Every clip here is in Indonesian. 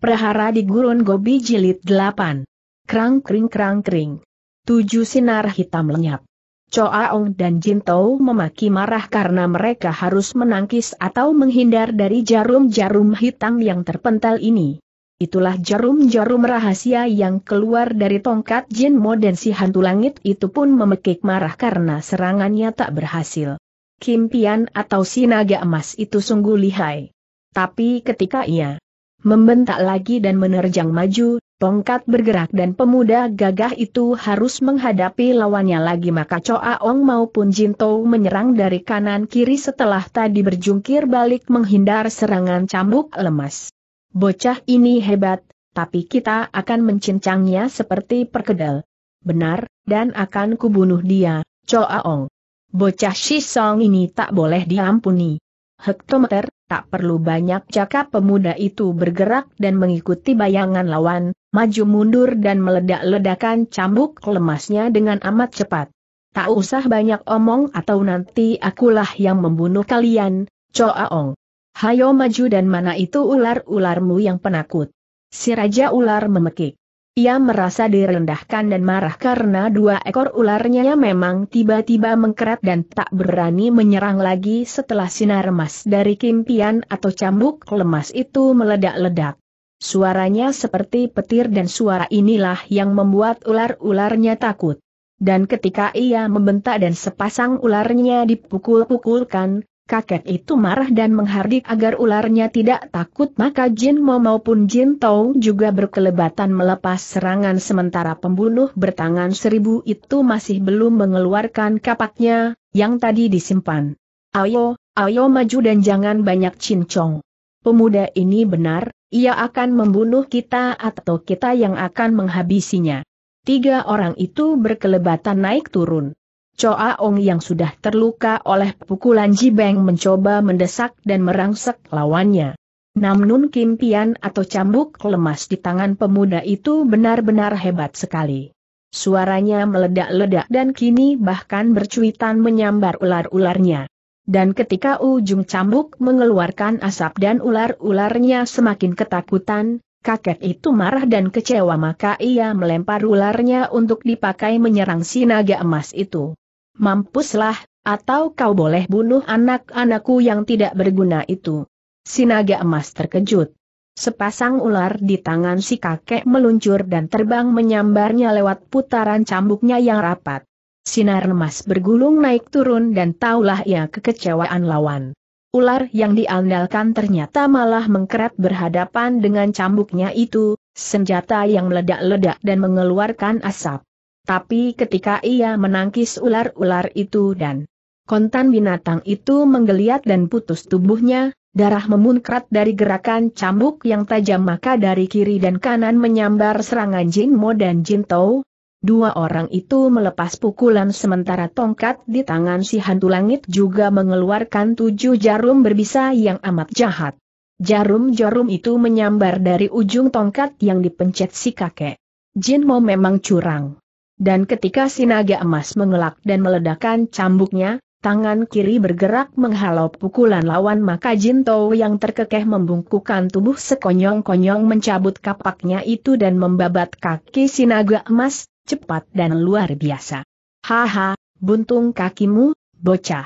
Prahara di Gurun Gobi Jilid 8. Krang kring krang kring. Tujuh sinar hitam lenyap. Choaong dan Jin Jintou memaki marah karena mereka harus menangkis atau menghindar dari jarum-jarum hitam yang terpental ini. Itulah jarum-jarum rahasia yang keluar dari tongkat Jin Mo dan si hantu langit itu pun memekik marah karena serangannya tak berhasil. Kimpian atau si naga emas itu sungguh lihai. Tapi ketika ia Membentak lagi dan menerjang maju, tongkat bergerak dan pemuda gagah itu harus menghadapi lawannya lagi maka Choa Ong maupun Jinto menyerang dari kanan kiri setelah tadi berjungkir balik menghindar serangan cambuk lemas. Bocah ini hebat, tapi kita akan mencincangnya seperti perkedel. Benar, dan akan kubunuh dia, Choa Ong. Bocah Shisong ini tak boleh diampuni hektometer, tak perlu banyak cakap pemuda itu bergerak dan mengikuti bayangan lawan, maju mundur dan meledak-ledakan cambuk lemasnya dengan amat cepat. Tak usah banyak omong atau nanti akulah yang membunuh kalian, Coaong. Hayo maju dan mana itu ular-ularmu yang penakut. Si Raja Ular memekik. Ia merasa direndahkan dan marah karena dua ekor ularnya memang tiba-tiba mengkerat dan tak berani menyerang lagi setelah sinar emas dari kimpian atau cambuk lemas itu meledak-ledak. Suaranya seperti petir dan suara inilah yang membuat ular-ularnya takut. Dan ketika ia membentak dan sepasang ularnya dipukul-pukulkan, kakek itu marah dan menghardik agar ularnya tidak takut maka Jin Mo maupun Jin Tau juga berkelebatan melepas serangan sementara pembunuh bertangan seribu itu masih belum mengeluarkan kapaknya, yang tadi disimpan. Ayo, ayo maju dan jangan banyak cincong. Pemuda ini benar, ia akan membunuh kita atau kita yang akan menghabisinya. Tiga orang itu berkelebatan naik turun. Choa Ong yang sudah terluka oleh pukulan Jibeng mencoba mendesak dan merangsek lawannya. Namun Kim Pian atau cambuk lemas di tangan pemuda itu benar-benar hebat sekali. Suaranya meledak-ledak dan kini bahkan bercuitan menyambar ular-ularnya. Dan ketika ujung cambuk mengeluarkan asap dan ular-ularnya semakin ketakutan, kakek itu marah dan kecewa maka ia melempar ularnya untuk dipakai menyerang si naga emas itu mampuslah, atau kau boleh bunuh anak-anakku yang tidak berguna itu. Sinaga emas terkejut. Sepasang ular di tangan si kakek meluncur dan terbang menyambarnya lewat putaran cambuknya yang rapat. Sinar emas bergulung naik turun dan taulah ia kekecewaan lawan. Ular yang diandalkan ternyata malah mengkeret berhadapan dengan cambuknya itu, senjata yang meledak-ledak dan mengeluarkan asap. Tapi ketika ia menangkis ular-ular itu dan kontan binatang itu menggeliat dan putus tubuhnya, darah memunkrat dari gerakan cambuk yang tajam maka dari kiri dan kanan menyambar serangan Jin Mo dan Jin Tao. Dua orang itu melepas pukulan sementara tongkat di tangan si hantu langit juga mengeluarkan tujuh jarum berbisa yang amat jahat. Jarum-jarum itu menyambar dari ujung tongkat yang dipencet si kakek. Jin Mo memang curang. Dan ketika sinaga emas mengelak dan meledakkan cambuknya, tangan kiri bergerak menghalau pukulan lawan maka Jinto yang terkekeh membungkukkan tubuh sekonyong-konyong mencabut kapaknya itu dan membabat kaki sinaga emas, cepat dan luar biasa. Haha, buntung kakimu, bocah.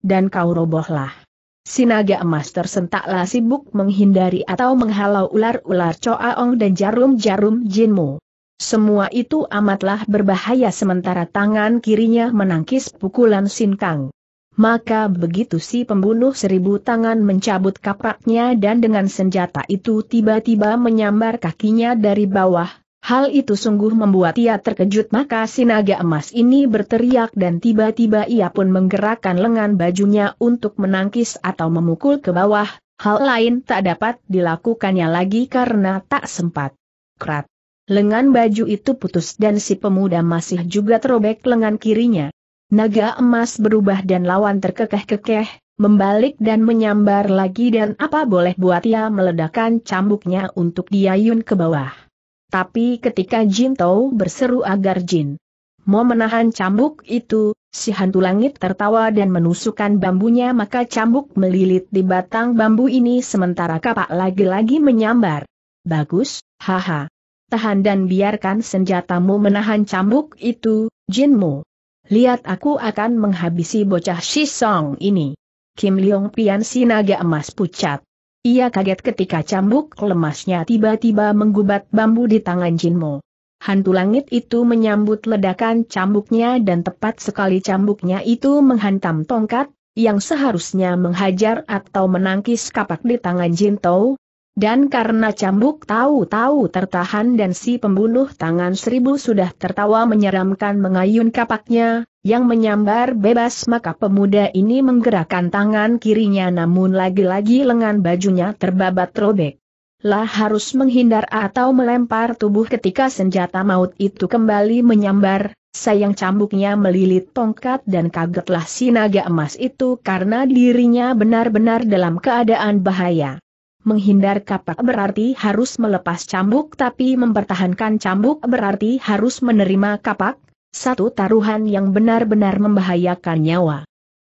Dan kau robohlah. Sinaga emas tersentaklah sibuk menghindari atau menghalau ular-ular coaong dan jarum-jarum jinmu. Semua itu amatlah berbahaya sementara tangan kirinya menangkis pukulan sinkang. Maka begitu si pembunuh seribu tangan mencabut kapaknya dan dengan senjata itu tiba-tiba menyambar kakinya dari bawah, hal itu sungguh membuat ia terkejut maka sinaga emas ini berteriak dan tiba-tiba ia pun menggerakkan lengan bajunya untuk menangkis atau memukul ke bawah, hal lain tak dapat dilakukannya lagi karena tak sempat. Krat. Lengan baju itu putus dan si pemuda masih juga terobek lengan kirinya. Naga emas berubah dan lawan terkekeh-kekeh, membalik dan menyambar lagi dan apa boleh buat ia meledakkan cambuknya untuk diayun ke bawah. Tapi ketika Jin Tau berseru agar Jin mau menahan cambuk itu, si hantu langit tertawa dan menusukkan bambunya maka cambuk melilit di batang bambu ini sementara kapak lagi-lagi menyambar. Bagus, haha tahan dan biarkan senjatamu menahan cambuk itu, Jinmu. Lihat aku akan menghabisi bocah Shisong ini. Kim Leong Pian si naga emas pucat. Ia kaget ketika cambuk lemasnya tiba-tiba menggubat bambu di tangan Jinmu. Hantu langit itu menyambut ledakan cambuknya dan tepat sekali cambuknya itu menghantam tongkat, yang seharusnya menghajar atau menangkis kapak di tangan Jintou, dan karena cambuk tahu-tahu tertahan dan si pembunuh tangan seribu sudah tertawa menyeramkan mengayun kapaknya, yang menyambar bebas maka pemuda ini menggerakkan tangan kirinya namun lagi-lagi lengan bajunya terbabat robek. Lah harus menghindar atau melempar tubuh ketika senjata maut itu kembali menyambar, sayang cambuknya melilit tongkat dan kagetlah si naga emas itu karena dirinya benar-benar dalam keadaan bahaya. Menghindar kapak berarti harus melepas cambuk tapi mempertahankan cambuk berarti harus menerima kapak, satu taruhan yang benar-benar membahayakan nyawa.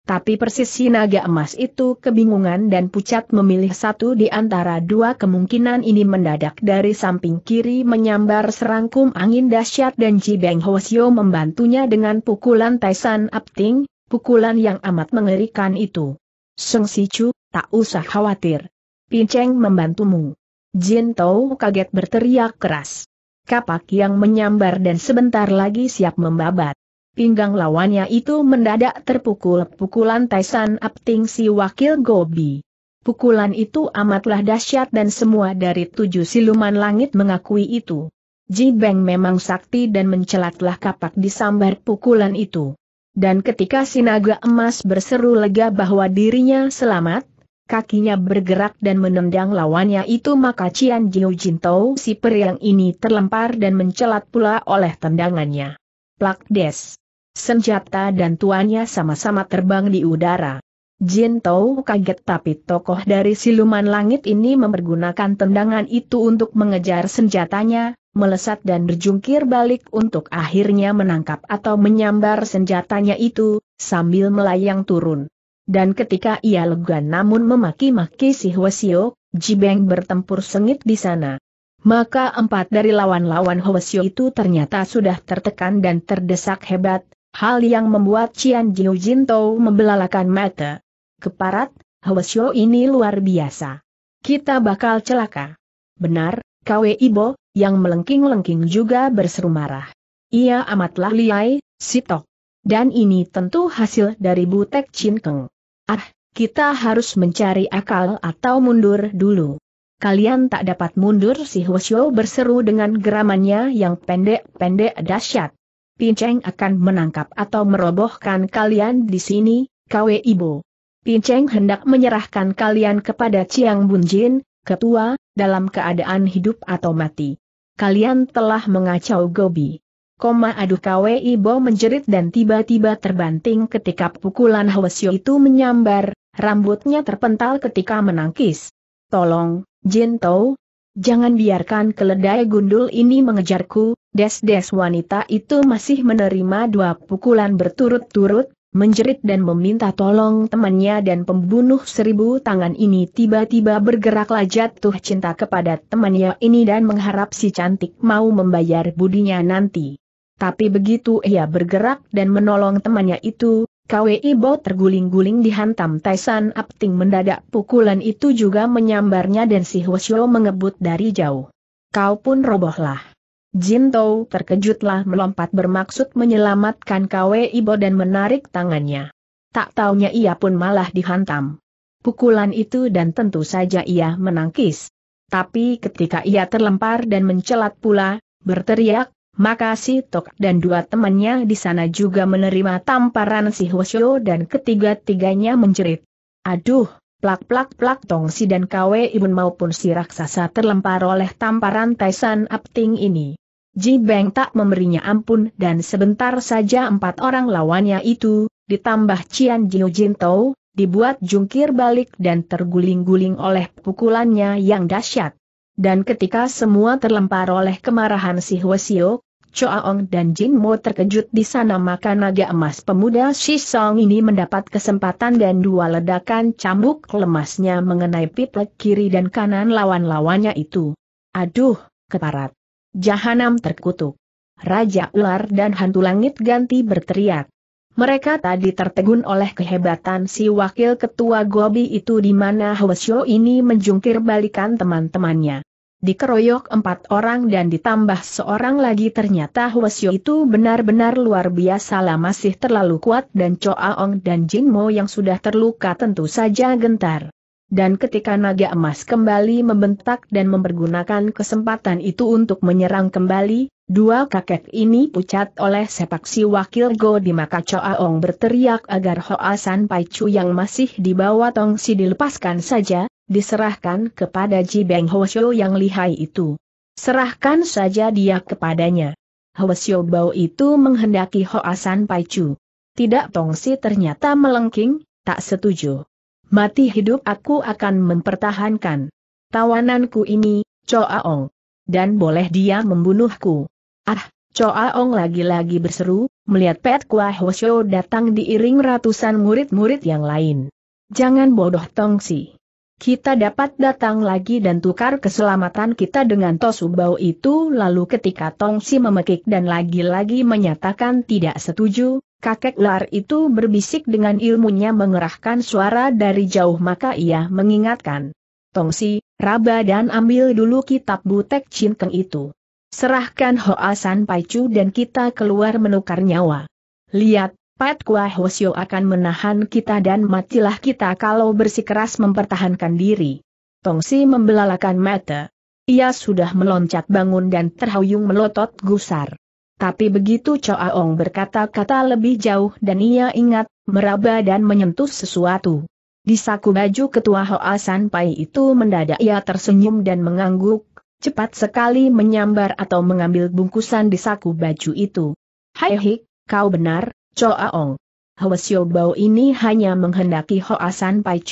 Tapi persis si naga emas itu kebingungan dan pucat memilih satu di antara dua kemungkinan ini mendadak dari samping kiri menyambar serangkum angin dahsyat dan Ji Beng Hosyo membantunya dengan pukulan Taisan Apting, pukulan yang amat mengerikan itu. Seng Chu, tak usah khawatir. Pinceng membantumu. Jin Tou kaget berteriak keras. Kapak yang menyambar dan sebentar lagi siap membabat. Pinggang lawannya itu mendadak terpukul pukulan Taisan Apting si wakil Gobi. Pukulan itu amatlah dahsyat dan semua dari tujuh siluman langit mengakui itu. Ji Beng memang sakti dan mencelatlah kapak disambar pukulan itu. Dan ketika sinaga emas berseru lega bahwa dirinya selamat, kakinya bergerak dan menendang lawannya itu maka Cian Jiu Jin Jintou si periang ini terlempar dan mencelat pula oleh tendangannya. Plak des. Senjata dan tuannya sama-sama terbang di udara. Jin Tau kaget tapi tokoh dari siluman langit ini mempergunakan tendangan itu untuk mengejar senjatanya, melesat dan berjungkir balik untuk akhirnya menangkap atau menyambar senjatanya itu, sambil melayang turun dan ketika ia lega namun memaki-maki si Hwasio, Jibeng bertempur sengit di sana. Maka empat dari lawan-lawan Hwasio itu ternyata sudah tertekan dan terdesak hebat, hal yang membuat Cian Jiu Jinto membelalakan mata. Keparat, Hwasio ini luar biasa. Kita bakal celaka. Benar, KW Ibo, yang melengking-lengking juga berseru marah. Ia amatlah liai, sitok. Dan ini tentu hasil dari Butek Chin Keng. Ah, kita harus mencari akal atau mundur dulu. Kalian tak dapat mundur si Hwasyo berseru dengan geramannya yang pendek-pendek dahsyat. Pinceng akan menangkap atau merobohkan kalian di sini, Kwe Ibu. Pinceng hendak menyerahkan kalian kepada Chiang Bunjin, ketua, dalam keadaan hidup atau mati. Kalian telah mengacau Gobi. Koma aduh KWI Bo menjerit dan tiba-tiba terbanting ketika pukulan Hwasyo itu menyambar, rambutnya terpental ketika menangkis. Tolong, Jintou, jangan biarkan keledai gundul ini mengejarku, des-des wanita itu masih menerima dua pukulan berturut-turut, menjerit dan meminta tolong temannya dan pembunuh seribu tangan ini tiba-tiba bergeraklah jatuh cinta kepada temannya ini dan mengharap si cantik mau membayar budinya nanti. Tapi begitu ia bergerak dan menolong temannya itu, Kwe Ibo terguling-guling dihantam Taisan Apting mendadak pukulan itu juga menyambarnya dan si Hwasyo mengebut dari jauh. Kau pun robohlah. Jin Tou terkejutlah melompat bermaksud menyelamatkan Kwe Ibo dan menarik tangannya. Tak taunya ia pun malah dihantam. Pukulan itu dan tentu saja ia menangkis. Tapi ketika ia terlempar dan mencelat pula, berteriak, maka si Tok dan dua temannya di sana juga menerima tamparan si Hwasyo dan ketiga-tiganya menjerit. Aduh, plak-plak-plak Tongsi dan Kwe Ibun maupun si raksasa terlempar oleh tamparan Taisan Apting ini. Ji Beng tak memberinya ampun dan sebentar saja empat orang lawannya itu, ditambah Cian Jiu Jintou, dibuat jungkir balik dan terguling-guling oleh pukulannya yang dahsyat. Dan ketika semua terlempar oleh kemarahan si Hwasyo, Choaong dan Jin Mo terkejut di sana maka naga emas pemuda Song ini mendapat kesempatan dan dua ledakan cambuk lemasnya mengenai piplek kiri dan kanan lawan-lawannya itu. Aduh, keparat. Jahanam terkutuk. Raja ular dan hantu langit ganti berteriak. Mereka tadi tertegun oleh kehebatan si wakil ketua Gobi itu di mana Hwasyo ini menjungkir balikan teman-temannya dikeroyok empat orang dan ditambah seorang lagi ternyata Huasyo itu benar-benar luar biasa lah masih terlalu kuat dan Choa Ong dan Jin Mo yang sudah terluka tentu saja gentar. Dan ketika naga emas kembali membentak dan mempergunakan kesempatan itu untuk menyerang kembali, dua kakek ini pucat oleh sepaksi wakil Go di maka Choa Ong berteriak agar Hoa San Pai Chu yang masih di bawah tongsi dilepaskan saja, diserahkan kepada Ji Beng Hosyo yang lihai itu. Serahkan saja dia kepadanya. Hwasyo Bao itu menghendaki Hoasan Chu. Tidak Tongsi ternyata melengking, tak setuju. Mati hidup aku akan mempertahankan. Tawananku ini, Choaong. Dan boleh dia membunuhku. Ah, Choaong lagi-lagi berseru, melihat Pet Kua Hwasyo datang diiring ratusan murid-murid yang lain. Jangan bodoh Tongsi. Kita dapat datang lagi dan tukar keselamatan kita dengan Tosubau itu lalu ketika Tongsi memekik dan lagi-lagi menyatakan tidak setuju, kakek Lar itu berbisik dengan ilmunya mengerahkan suara dari jauh maka ia mengingatkan. Tongsi, raba dan ambil dulu kitab butek cinteng itu. Serahkan Hoa San Chu dan kita keluar menukar nyawa. Lihat, Pat Kua Hosio akan menahan kita dan matilah kita kalau bersikeras mempertahankan diri. Tongsi membelalakan mata. Ia sudah meloncat bangun dan terhuyung melotot gusar. Tapi begitu Ong berkata-kata lebih jauh dan ia ingat, meraba dan menyentuh sesuatu. Di saku baju ketua Hoa Pai itu mendadak ia tersenyum dan mengangguk, cepat sekali menyambar atau mengambil bungkusan di saku baju itu. Hai hik, kau benar, Ong, Hwa Bao ini hanya menghendaki Hoasan Asan Pai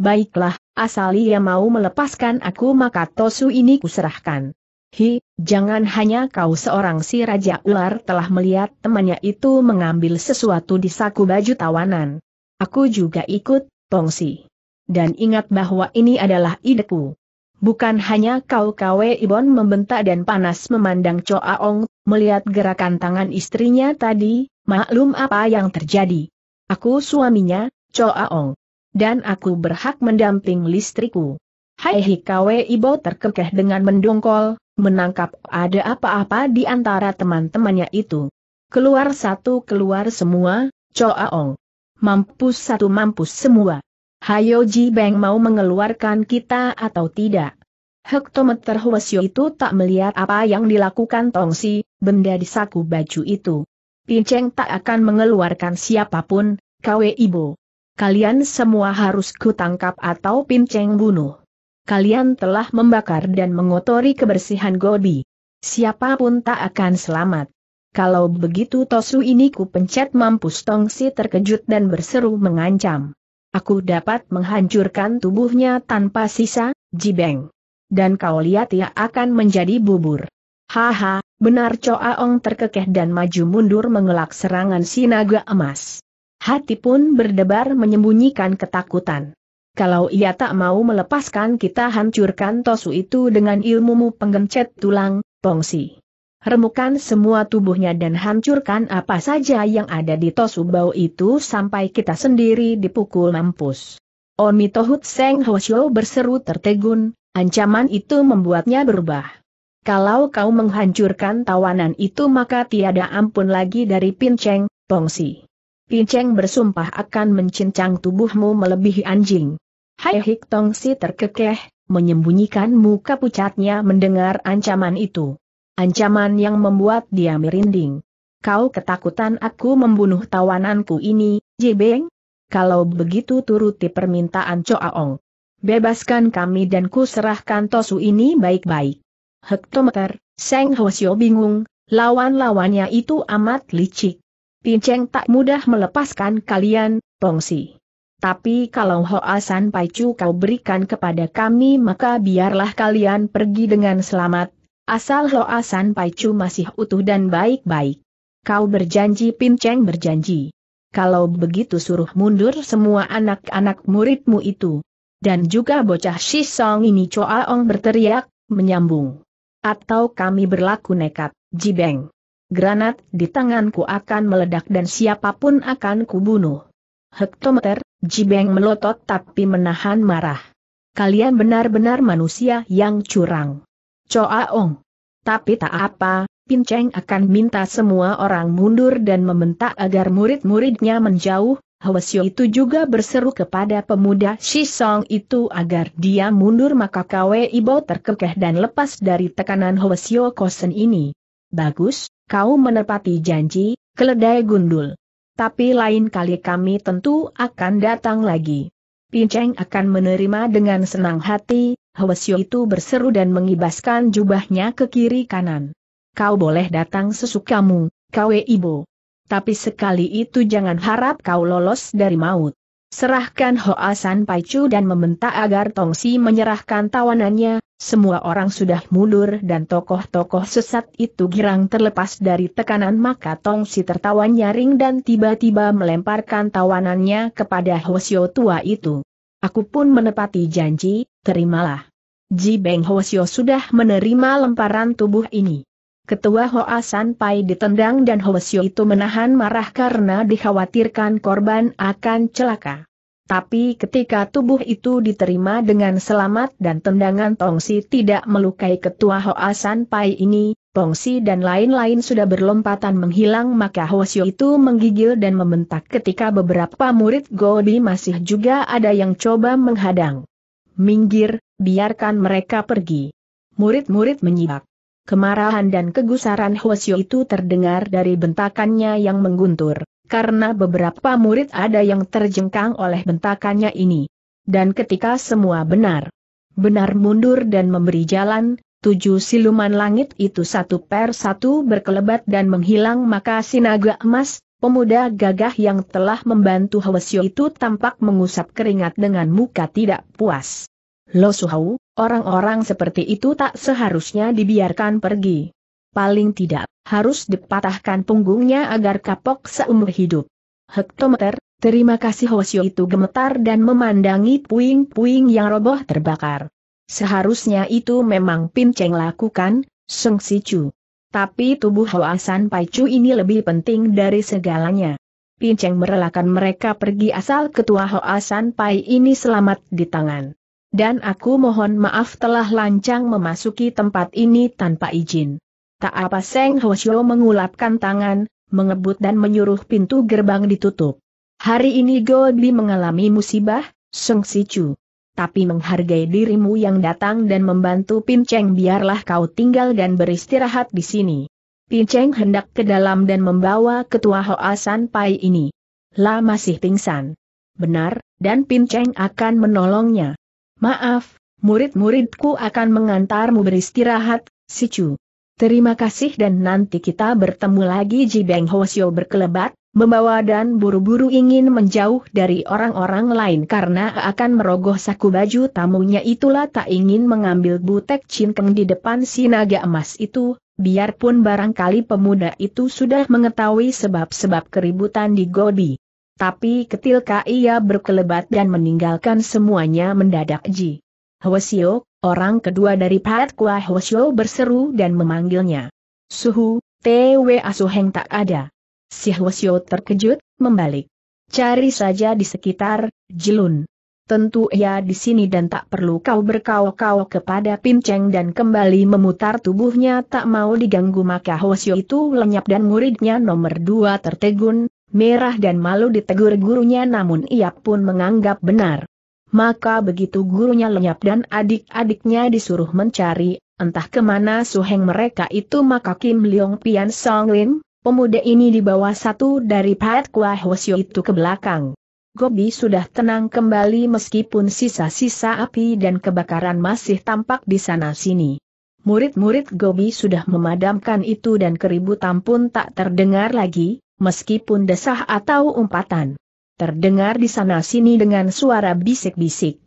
Baiklah, asal ia mau melepaskan aku maka Tosu ini kuserahkan. Hi, jangan hanya kau seorang si Raja Ular telah melihat temannya itu mengambil sesuatu di saku baju tawanan. Aku juga ikut, Pongsi. Dan ingat bahwa ini adalah ideku. Bukan hanya kau Kwe Ibon membentak dan panas memandang Ong. Melihat gerakan tangan istrinya tadi, maklum apa yang terjadi. Aku suaminya, Choaong. Dan aku berhak mendamping listriku. Hai Hikawe Ibo terkekeh dengan mendongkol, menangkap ada apa-apa di antara teman-temannya itu. Keluar satu keluar semua, Choaong. Mampus satu mampus semua. Hayo Ji Beng mau mengeluarkan kita atau tidak. Hektometer Hwasyo itu tak melihat apa yang dilakukan Tongsi, benda di saku baju itu. Pinceng tak akan mengeluarkan siapapun, Kwe Ibu. Kalian semua harus kutangkap atau Pinceng bunuh. Kalian telah membakar dan mengotori kebersihan Gobi. Siapapun tak akan selamat. Kalau begitu Tosu ini ku pencet mampus Tongsi terkejut dan berseru mengancam. Aku dapat menghancurkan tubuhnya tanpa sisa, Jibeng. Dan kau lihat ia akan menjadi bubur. Haha, Benar Choa Ong terkekeh dan maju mundur mengelak serangan si naga emas. Hati pun berdebar menyembunyikan ketakutan. Kalau ia tak mau melepaskan kita hancurkan tosu itu dengan ilmumu penggencet tulang, pongsi. Remukan semua tubuhnya dan hancurkan apa saja yang ada di tosu bau itu sampai kita sendiri dipukul mampus. Oni Seng Hoshio berseru tertegun, ancaman itu membuatnya berubah. Kalau kau menghancurkan tawanan itu maka tiada ampun lagi dari Pinceng, Pongsi. Pinceng bersumpah akan mencincang tubuhmu melebihi anjing. Hai Hik Tongsi terkekeh, menyembunyikan muka pucatnya mendengar ancaman itu. Ancaman yang membuat dia merinding. Kau ketakutan aku membunuh tawananku ini, Jebeng? Kalau begitu turuti permintaan Coaong. Bebaskan kami dan ku serahkan Tosu ini baik-baik hektometer, Seng Hosio bingung, lawan-lawannya itu amat licik. Pinceng tak mudah melepaskan kalian, Pongsi. Tapi kalau hoasan San Paicu kau berikan kepada kami maka biarlah kalian pergi dengan selamat, asal hoasan San Paicu masih utuh dan baik-baik. Kau berjanji Pinceng berjanji. Kalau begitu suruh mundur semua anak-anak muridmu itu. Dan juga bocah Shisong ini Choa Ong berteriak, menyambung. Atau kami berlaku nekat, jibeng. Granat di tanganku akan meledak dan siapapun akan kubunuh. Hektometer, jibeng melotot tapi menahan marah. Kalian benar-benar manusia yang curang. Coaong. Tapi tak apa, Pinceng akan minta semua orang mundur dan meminta agar murid-muridnya menjauh, Hwasyo itu juga berseru kepada pemuda Shisong itu agar dia mundur maka Kwe Ibo terkekeh dan lepas dari tekanan Hwasyo Kosen ini. Bagus, kau menepati janji, keledai gundul. Tapi lain kali kami tentu akan datang lagi. Pinceng akan menerima dengan senang hati, Hwasyo itu berseru dan mengibaskan jubahnya ke kiri kanan. Kau boleh datang sesukamu, Kwe Ibo tapi sekali itu jangan harap kau lolos dari maut. Serahkan Hoa San Paicu dan meminta agar Tong Tongsi menyerahkan tawanannya, semua orang sudah mundur dan tokoh-tokoh sesat itu girang terlepas dari tekanan maka Tong Tongsi tertawa nyaring dan tiba-tiba melemparkan tawanannya kepada Hosio tua itu. Aku pun menepati janji, terimalah. Ji Beng Hosio sudah menerima lemparan tubuh ini. Ketua Hoa San Pai ditendang dan Siu itu menahan marah karena dikhawatirkan korban akan celaka. Tapi ketika tubuh itu diterima dengan selamat dan tendangan Tongsi tidak melukai ketua Hoa San Pai ini, Tongsi dan lain-lain sudah berlompatan menghilang maka Siu itu menggigil dan membentak ketika beberapa murid gobi masih juga ada yang coba menghadang. Minggir, biarkan mereka pergi. Murid-murid menyibak kemarahan dan kegusaran Hwasyo itu terdengar dari bentakannya yang mengguntur, karena beberapa murid ada yang terjengkang oleh bentakannya ini. Dan ketika semua benar, benar mundur dan memberi jalan, tujuh siluman langit itu satu per satu berkelebat dan menghilang maka sinaga emas, pemuda gagah yang telah membantu Hwasyo itu tampak mengusap keringat dengan muka tidak puas. Lo Suhau, orang-orang seperti itu tak seharusnya dibiarkan pergi. Paling tidak, harus dipatahkan punggungnya agar kapok seumur hidup. Hektometer, terima kasih Hosyo itu gemetar dan memandangi puing-puing yang roboh terbakar. Seharusnya itu memang Pinceng lakukan, Seng Si Chu. Tapi tubuh Hoasan Chu ini lebih penting dari segalanya. Pinceng merelakan mereka pergi asal ketua Hoasan Pai ini selamat di tangan. Dan aku mohon maaf telah lancang memasuki tempat ini tanpa izin. Tak apa Seng Hosyo mengulapkan tangan, mengebut dan menyuruh pintu gerbang ditutup. Hari ini Goldie mengalami musibah, Seng Sichu tapi menghargai dirimu yang datang dan membantu Pin Cheng biarlah kau tinggal dan beristirahat di sini. Pin Cheng hendak ke dalam dan membawa ketua Hoa San Pai ini. La masih pingsan. Benar, dan Pin Cheng akan menolongnya. Maaf, murid-muridku akan mengantarmu beristirahat, si Chu. Terima kasih dan nanti kita bertemu lagi Ji Ho Xiao berkelebat, membawa dan buru-buru ingin menjauh dari orang-orang lain karena akan merogoh saku baju tamunya itulah tak ingin mengambil butek cinkeng di depan si naga emas itu, biarpun barangkali pemuda itu sudah mengetahui sebab-sebab keributan di Gobi. Tapi ketika ia berkelebat dan meninggalkan semuanya mendadak Ji. Hwasyo, orang kedua dari Pat Kua Hwasyo berseru dan memanggilnya. Suhu, TW Asuheng tak ada. Si Hwasyo terkejut, membalik. Cari saja di sekitar, Jilun. Tentu ia di sini dan tak perlu kau berkau-kau kepada Pinceng dan kembali memutar tubuhnya tak mau diganggu maka Hwasyo itu lenyap dan muridnya nomor dua tertegun, merah dan malu ditegur gurunya namun ia pun menganggap benar. Maka begitu gurunya lenyap dan adik-adiknya disuruh mencari, entah kemana suheng mereka itu maka Kim Leong Pian Song Lin, pemuda ini dibawa satu dari Pat Kwa Hwasyo itu ke belakang. Gobi sudah tenang kembali meskipun sisa-sisa api dan kebakaran masih tampak di sana-sini. Murid-murid Gobi sudah memadamkan itu dan keributan pun tak terdengar lagi, meskipun desah atau umpatan. Terdengar di sana-sini dengan suara bisik-bisik.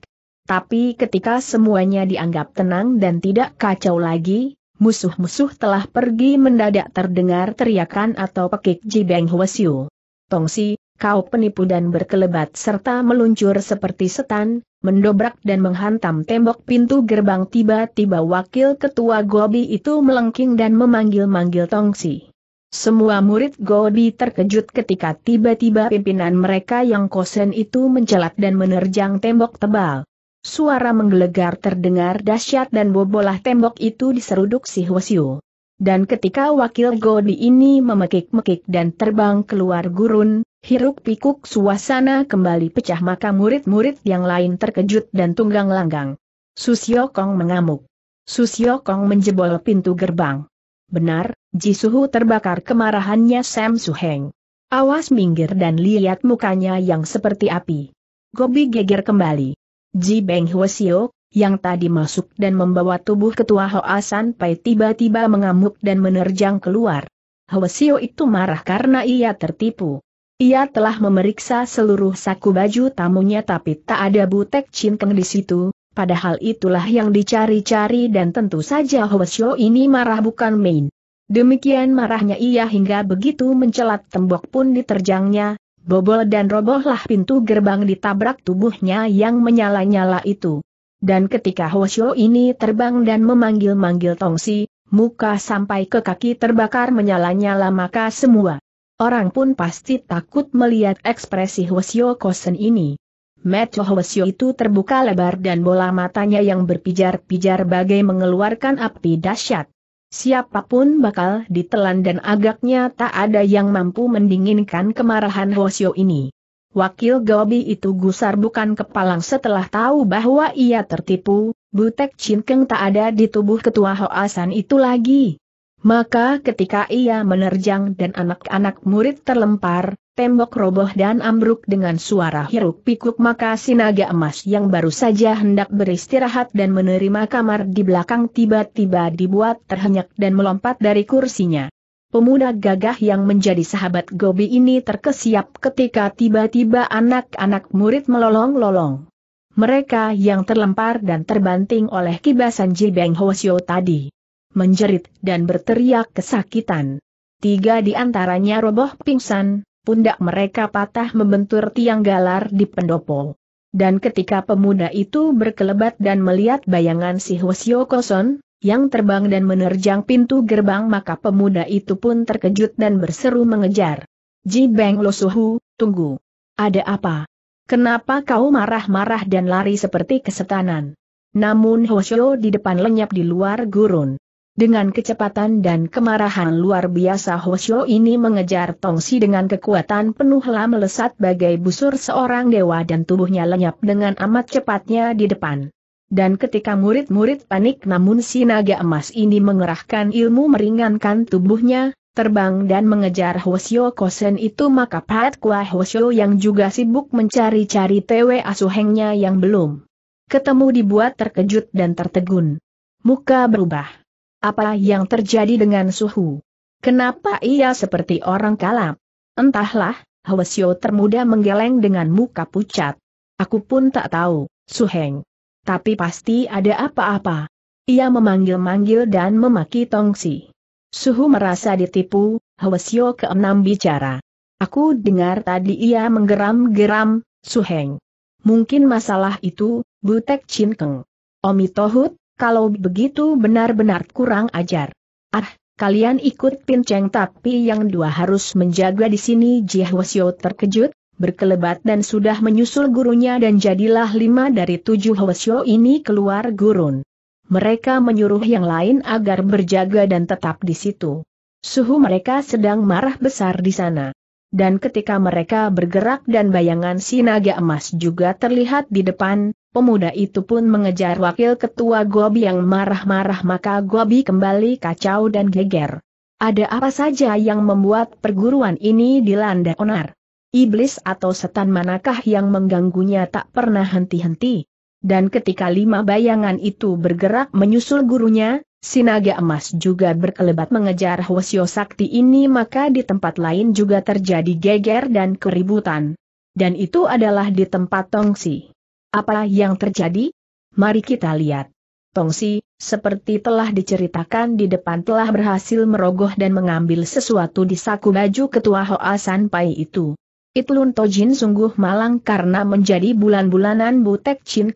Tapi ketika semuanya dianggap tenang dan tidak kacau lagi, musuh-musuh telah pergi mendadak terdengar teriakan atau pekik Jibeng Hwasyu. Tongsi, kau penipu dan berkelebat serta meluncur seperti setan, mendobrak dan menghantam tembok pintu gerbang tiba-tiba wakil ketua Gobi itu melengking dan memanggil-manggil Tongsi. Semua murid Gobi terkejut ketika tiba-tiba pimpinan mereka yang kosen itu mencelat dan menerjang tembok tebal. Suara menggelegar terdengar dahsyat dan bobolah tembok itu diseruduk si Hwasyu. Dan ketika wakil Gobi ini memekik-mekik dan terbang keluar gurun, hiruk pikuk suasana kembali pecah maka murid-murid yang lain terkejut dan tunggang langgang. Susyokong mengamuk. Susyokong menjebol pintu gerbang. Benar, Jisuhu terbakar kemarahannya Sam Suheng. Awas minggir dan lihat mukanya yang seperti api. Gobi geger kembali. Ji Beng Hwasio, yang tadi masuk dan membawa tubuh ketua Hoa Pai tiba-tiba mengamuk dan menerjang keluar. Hwasio itu marah karena ia tertipu. Ia telah memeriksa seluruh saku baju tamunya tapi tak ada butek cinkeng di situ, Padahal itulah yang dicari-cari dan tentu saja Hoesyo ini marah bukan main. Demikian marahnya ia hingga begitu mencelat tembok pun diterjangnya, bobol dan robohlah pintu gerbang ditabrak tubuhnya yang menyala-nyala itu. Dan ketika Hoesyo ini terbang dan memanggil-manggil Tongsi, muka sampai ke kaki terbakar menyala-nyala maka semua orang pun pasti takut melihat ekspresi Hoesyo Kosen ini. Matthew Hwasyo itu terbuka lebar dan bola matanya yang berpijar-pijar bagai mengeluarkan api dahsyat. Siapapun bakal ditelan dan agaknya tak ada yang mampu mendinginkan kemarahan Hwasyo ini. Wakil Gobi itu gusar bukan kepalang setelah tahu bahwa ia tertipu, Butek Cinkeng tak ada di tubuh ketua Hoasan itu lagi. Maka ketika ia menerjang dan anak-anak murid terlempar, tembok roboh dan ambruk dengan suara hiruk pikuk maka sinaga emas yang baru saja hendak beristirahat dan menerima kamar di belakang tiba-tiba dibuat terhenyak dan melompat dari kursinya. Pemuda gagah yang menjadi sahabat Gobi ini terkesiap ketika tiba-tiba anak-anak murid melolong-lolong. Mereka yang terlempar dan terbanting oleh kibasan Jibeng Hosyo tadi. Menjerit dan berteriak kesakitan. Tiga di antaranya roboh pingsan, pundak mereka patah membentur tiang galar di pendopo. Dan ketika pemuda itu berkelebat dan melihat bayangan si Hwasyo Koson, yang terbang dan menerjang pintu gerbang maka pemuda itu pun terkejut dan berseru mengejar. Ji Beng Lo Suhu, tunggu. Ada apa? Kenapa kau marah-marah dan lari seperti kesetanan? Namun Hwasyo di depan lenyap di luar gurun. Dengan kecepatan dan kemarahan luar biasa Hoshio ini mengejar Tongsi dengan kekuatan penuhlah melesat bagai busur seorang dewa dan tubuhnya lenyap dengan amat cepatnya di depan. Dan ketika murid-murid panik namun si naga emas ini mengerahkan ilmu meringankan tubuhnya, terbang dan mengejar Hoshio Kosen itu maka Pat Kua Hoshio yang juga sibuk mencari-cari tewe asuhengnya yang belum ketemu dibuat terkejut dan tertegun. Muka berubah. Apa yang terjadi dengan suhu? Kenapa ia seperti orang kalap? Entahlah, Hwasyo termuda menggeleng dengan muka pucat. Aku pun tak tahu, Suheng. Tapi pasti ada apa-apa. Ia memanggil-manggil dan memaki Tongsi. Suhu merasa ditipu, Hwasyo keenam bicara. Aku dengar tadi ia menggeram-geram, Suheng. Mungkin masalah itu, Butek Chin Keng. Omi Tohut, kalau begitu benar-benar kurang ajar. Ah, kalian ikut pinceng tapi yang dua harus menjaga di sini Jihwasyo terkejut, berkelebat dan sudah menyusul gurunya dan jadilah lima dari tujuh Hwasyo ini keluar gurun. Mereka menyuruh yang lain agar berjaga dan tetap di situ. Suhu mereka sedang marah besar di sana. Dan ketika mereka bergerak dan bayangan si naga emas juga terlihat di depan, Pemuda itu pun mengejar wakil ketua Gobi yang marah-marah maka Gobi kembali kacau dan geger. Ada apa saja yang membuat perguruan ini dilanda onar? Iblis atau setan manakah yang mengganggunya tak pernah henti-henti? Dan ketika lima bayangan itu bergerak menyusul gurunya, sinaga emas juga berkelebat mengejar Hwasyo Sakti ini maka di tempat lain juga terjadi geger dan keributan. Dan itu adalah di tempat Tongsi. Apa yang terjadi? Mari kita lihat. Tongsi, seperti telah diceritakan di depan telah berhasil merogoh dan mengambil sesuatu di saku baju ketua Hoa Sanpai itu. Itlun Tojin sungguh malang karena menjadi bulan-bulanan Butek Chin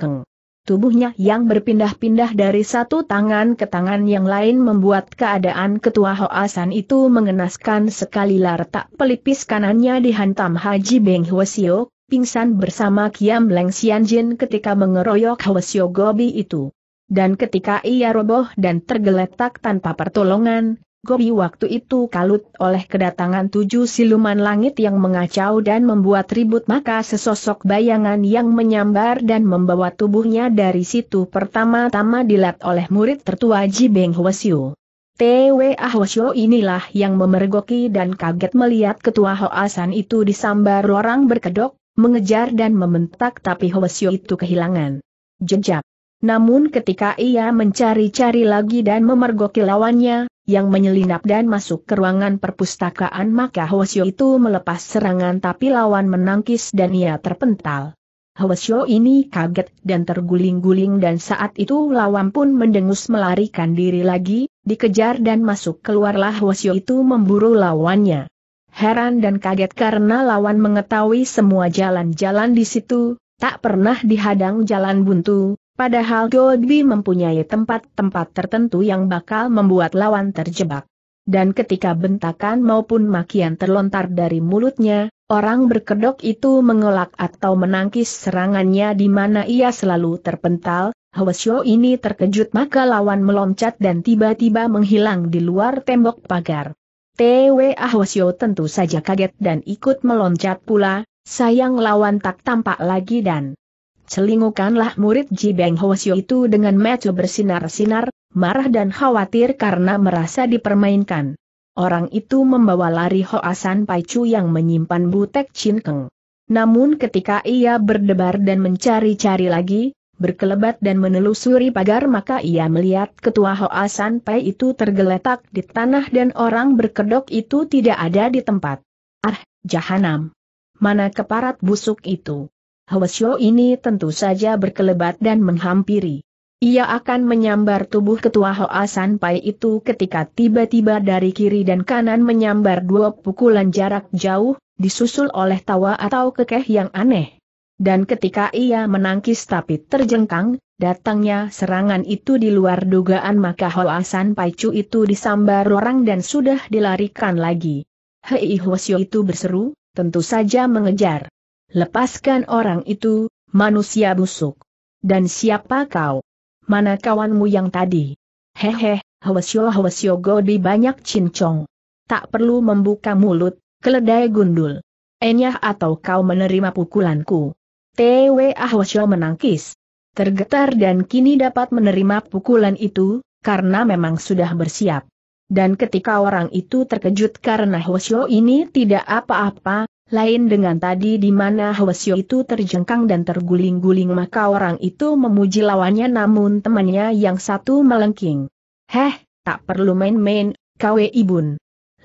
Tubuhnya yang berpindah-pindah dari satu tangan ke tangan yang lain membuat keadaan ketua Hoasan itu mengenaskan sekali tak pelipis kanannya dihantam Haji Beng Hwasiok, pingsan bersama Kiam Leng Xianjin ketika mengeroyok Hwasyo Gobi itu. Dan ketika ia roboh dan tergeletak tanpa pertolongan, Gobi waktu itu kalut oleh kedatangan tujuh siluman langit yang mengacau dan membuat ribut maka sesosok bayangan yang menyambar dan membawa tubuhnya dari situ pertama-tama dilat oleh murid tertua Ji Jibeng Hwasyo. TW Hwasyo inilah yang memergoki dan kaget melihat ketua Hoasan itu disambar orang berkedok, mengejar dan membentak tapi Hwasyo itu kehilangan jejak. Namun ketika ia mencari-cari lagi dan memergoki lawannya, yang menyelinap dan masuk ke ruangan perpustakaan maka Hwasyo itu melepas serangan tapi lawan menangkis dan ia terpental. Hwasyo ini kaget dan terguling-guling dan saat itu lawan pun mendengus melarikan diri lagi, dikejar dan masuk keluarlah Hwasyo itu memburu lawannya heran dan kaget karena lawan mengetahui semua jalan-jalan di situ, tak pernah dihadang jalan buntu, padahal Goldby mempunyai tempat-tempat tertentu yang bakal membuat lawan terjebak. Dan ketika bentakan maupun makian terlontar dari mulutnya, orang berkedok itu mengelak atau menangkis serangannya di mana ia selalu terpental, Hwasyo ini terkejut maka lawan meloncat dan tiba-tiba menghilang di luar tembok pagar. TW Ahwasyo tentu saja kaget dan ikut meloncat pula, sayang lawan tak tampak lagi dan celingukanlah murid Ji Beng Hwasyo itu dengan mata bersinar-sinar, marah dan khawatir karena merasa dipermainkan. Orang itu membawa lari Hoasan Paicu yang menyimpan butek cinkeng. Namun ketika ia berdebar dan mencari-cari lagi, berkelebat dan menelusuri pagar maka ia melihat ketua Hoa pai itu tergeletak di tanah dan orang berkedok itu tidak ada di tempat. Ah, jahanam. Mana keparat busuk itu? Hwasyo ini tentu saja berkelebat dan menghampiri. Ia akan menyambar tubuh ketua Hoa pai itu ketika tiba-tiba dari kiri dan kanan menyambar dua pukulan jarak jauh, disusul oleh tawa atau kekeh yang aneh. Dan ketika ia menangkis tapi terjengkang, datangnya serangan itu di luar dugaan maka Hoasan Paicu itu disambar orang dan sudah dilarikan lagi. Hei Hwasyo itu berseru, tentu saja mengejar. Lepaskan orang itu, manusia busuk. Dan siapa kau? Mana kawanmu yang tadi? Hehe, Hwasyo Hwasyo godi banyak cincong. Tak perlu membuka mulut, keledai gundul. Enyah atau kau menerima pukulanku? T.W. Ahwasyo menangkis. Tergetar dan kini dapat menerima pukulan itu, karena memang sudah bersiap. Dan ketika orang itu terkejut karena Hwasyo ini tidak apa-apa, lain dengan tadi di mana Hwasyo itu terjengkang dan terguling-guling maka orang itu memuji lawannya namun temannya yang satu melengking. Heh, tak perlu main-main, kawe ibun.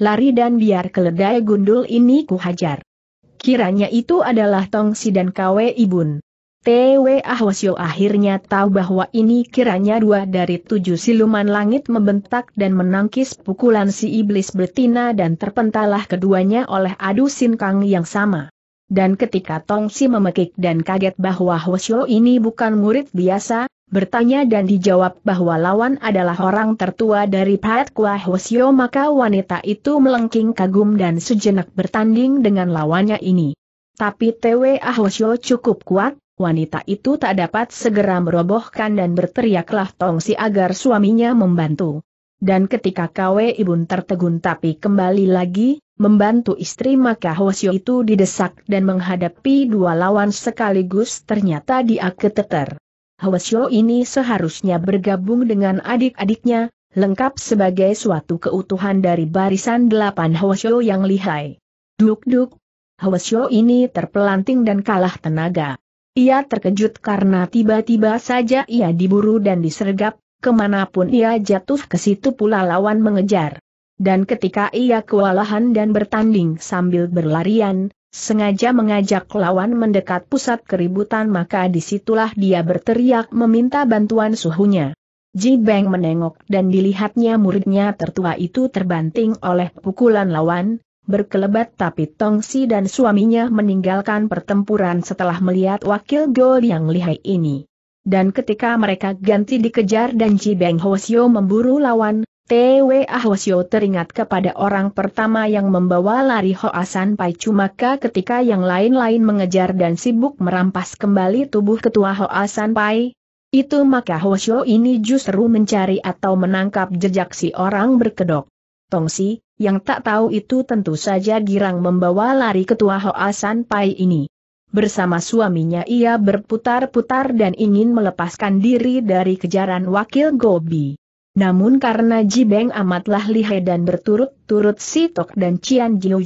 Lari dan biar keledai gundul ini kuhajar. Kiranya itu adalah Tong Tongsi dan Kwe Ibun. T.W. Ahwasyo akhirnya tahu bahwa ini kiranya dua dari tujuh siluman langit membentak dan menangkis pukulan si iblis betina dan terpentalah keduanya oleh adu sinkang yang sama. Dan ketika Tong Tongsi memekik dan kaget bahwa Ahwasyo ini bukan murid biasa, bertanya dan dijawab bahwa lawan adalah orang tertua dari Pat Kua Hwasyo maka wanita itu melengking kagum dan sejenak bertanding dengan lawannya ini. Tapi Tewe Ahwasyo cukup kuat, wanita itu tak dapat segera merobohkan dan berteriaklah Tongsi agar suaminya membantu. Dan ketika Kwe Ibun tertegun tapi kembali lagi, membantu istri maka Hosio itu didesak dan menghadapi dua lawan sekaligus ternyata dia keteter. Hwasyo ini seharusnya bergabung dengan adik-adiknya, lengkap sebagai suatu keutuhan dari barisan delapan Hwasyo yang lihai. Duk-duk, Hwasyo ini terpelanting dan kalah tenaga. Ia terkejut karena tiba-tiba saja ia diburu dan disergap, kemanapun ia jatuh ke situ pula lawan mengejar. Dan ketika ia kewalahan dan bertanding sambil berlarian, sengaja mengajak lawan mendekat pusat keributan maka disitulah dia berteriak meminta bantuan suhunya. Ji Beng menengok dan dilihatnya muridnya tertua itu terbanting oleh pukulan lawan, berkelebat tapi Tongsi dan suaminya meninggalkan pertempuran setelah melihat wakil gol yang lihai ini. Dan ketika mereka ganti dikejar dan Ji Beng Hosio memburu lawan, T.W.A. Hwasyo teringat kepada orang pertama yang membawa lari Hoasan Paicu maka ketika yang lain-lain mengejar dan sibuk merampas kembali tubuh ketua Hoasan Pai, itu maka Hwasyo ini justru mencari atau menangkap jejak si orang berkedok. Tongsi, yang tak tahu itu tentu saja girang membawa lari ketua Hoasan Pai ini. Bersama suaminya ia berputar-putar dan ingin melepaskan diri dari kejaran wakil Gobi. Namun karena Ji Beng amatlah lihai dan berturut-turut si Tok dan Cian Jiu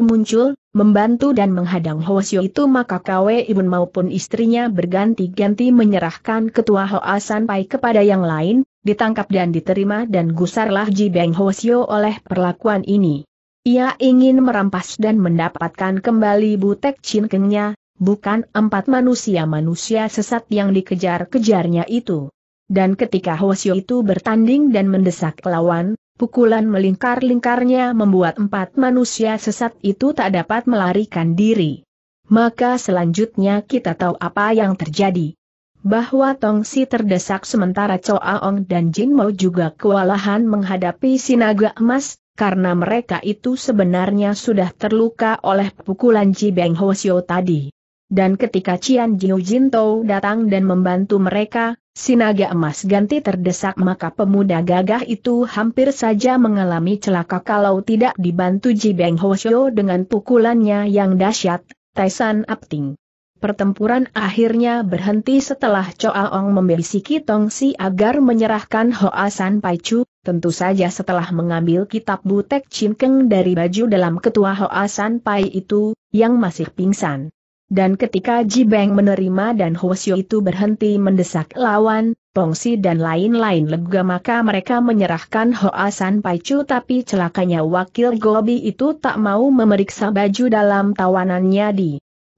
muncul, membantu dan menghadang Hwasyo itu maka Kwe Ibun maupun istrinya berganti-ganti menyerahkan ketua Hoa pai kepada yang lain, ditangkap dan diterima dan gusarlah Ji Jibeng Hwasyo oleh perlakuan ini. Ia ingin merampas dan mendapatkan kembali butek Kengnya, bukan empat manusia-manusia sesat yang dikejar-kejarnya itu. Dan ketika Hosyo itu bertanding dan mendesak lawan, pukulan melingkar-lingkarnya membuat empat manusia sesat itu tak dapat melarikan diri. Maka selanjutnya kita tahu apa yang terjadi. Bahwa Tong Si terdesak sementara Choaong dan Jin Mo juga kewalahan menghadapi sinaga emas, karena mereka itu sebenarnya sudah terluka oleh pukulan Ji Beng Hosyo tadi. Dan ketika Cian Jiu Tou datang dan membantu mereka, Sinaga emas ganti terdesak maka pemuda gagah itu hampir saja mengalami celaka kalau tidak dibantu Ji Beng Hoshio dengan pukulannya yang dahsyat, Taisan Apting. Pertempuran akhirnya berhenti setelah Choa Ong membisiki Tong Si agar menyerahkan Hoa San Pai Chu, tentu saja setelah mengambil kitab Butek Keng dari baju dalam ketua Hoa San Pai itu, yang masih pingsan. Dan ketika Ji Beng menerima dan Hosio itu berhenti mendesak lawan, Pongsi dan lain-lain lega maka mereka menyerahkan Hoa San Chu. tapi celakanya wakil Gobi itu tak mau memeriksa baju dalam tawanannya di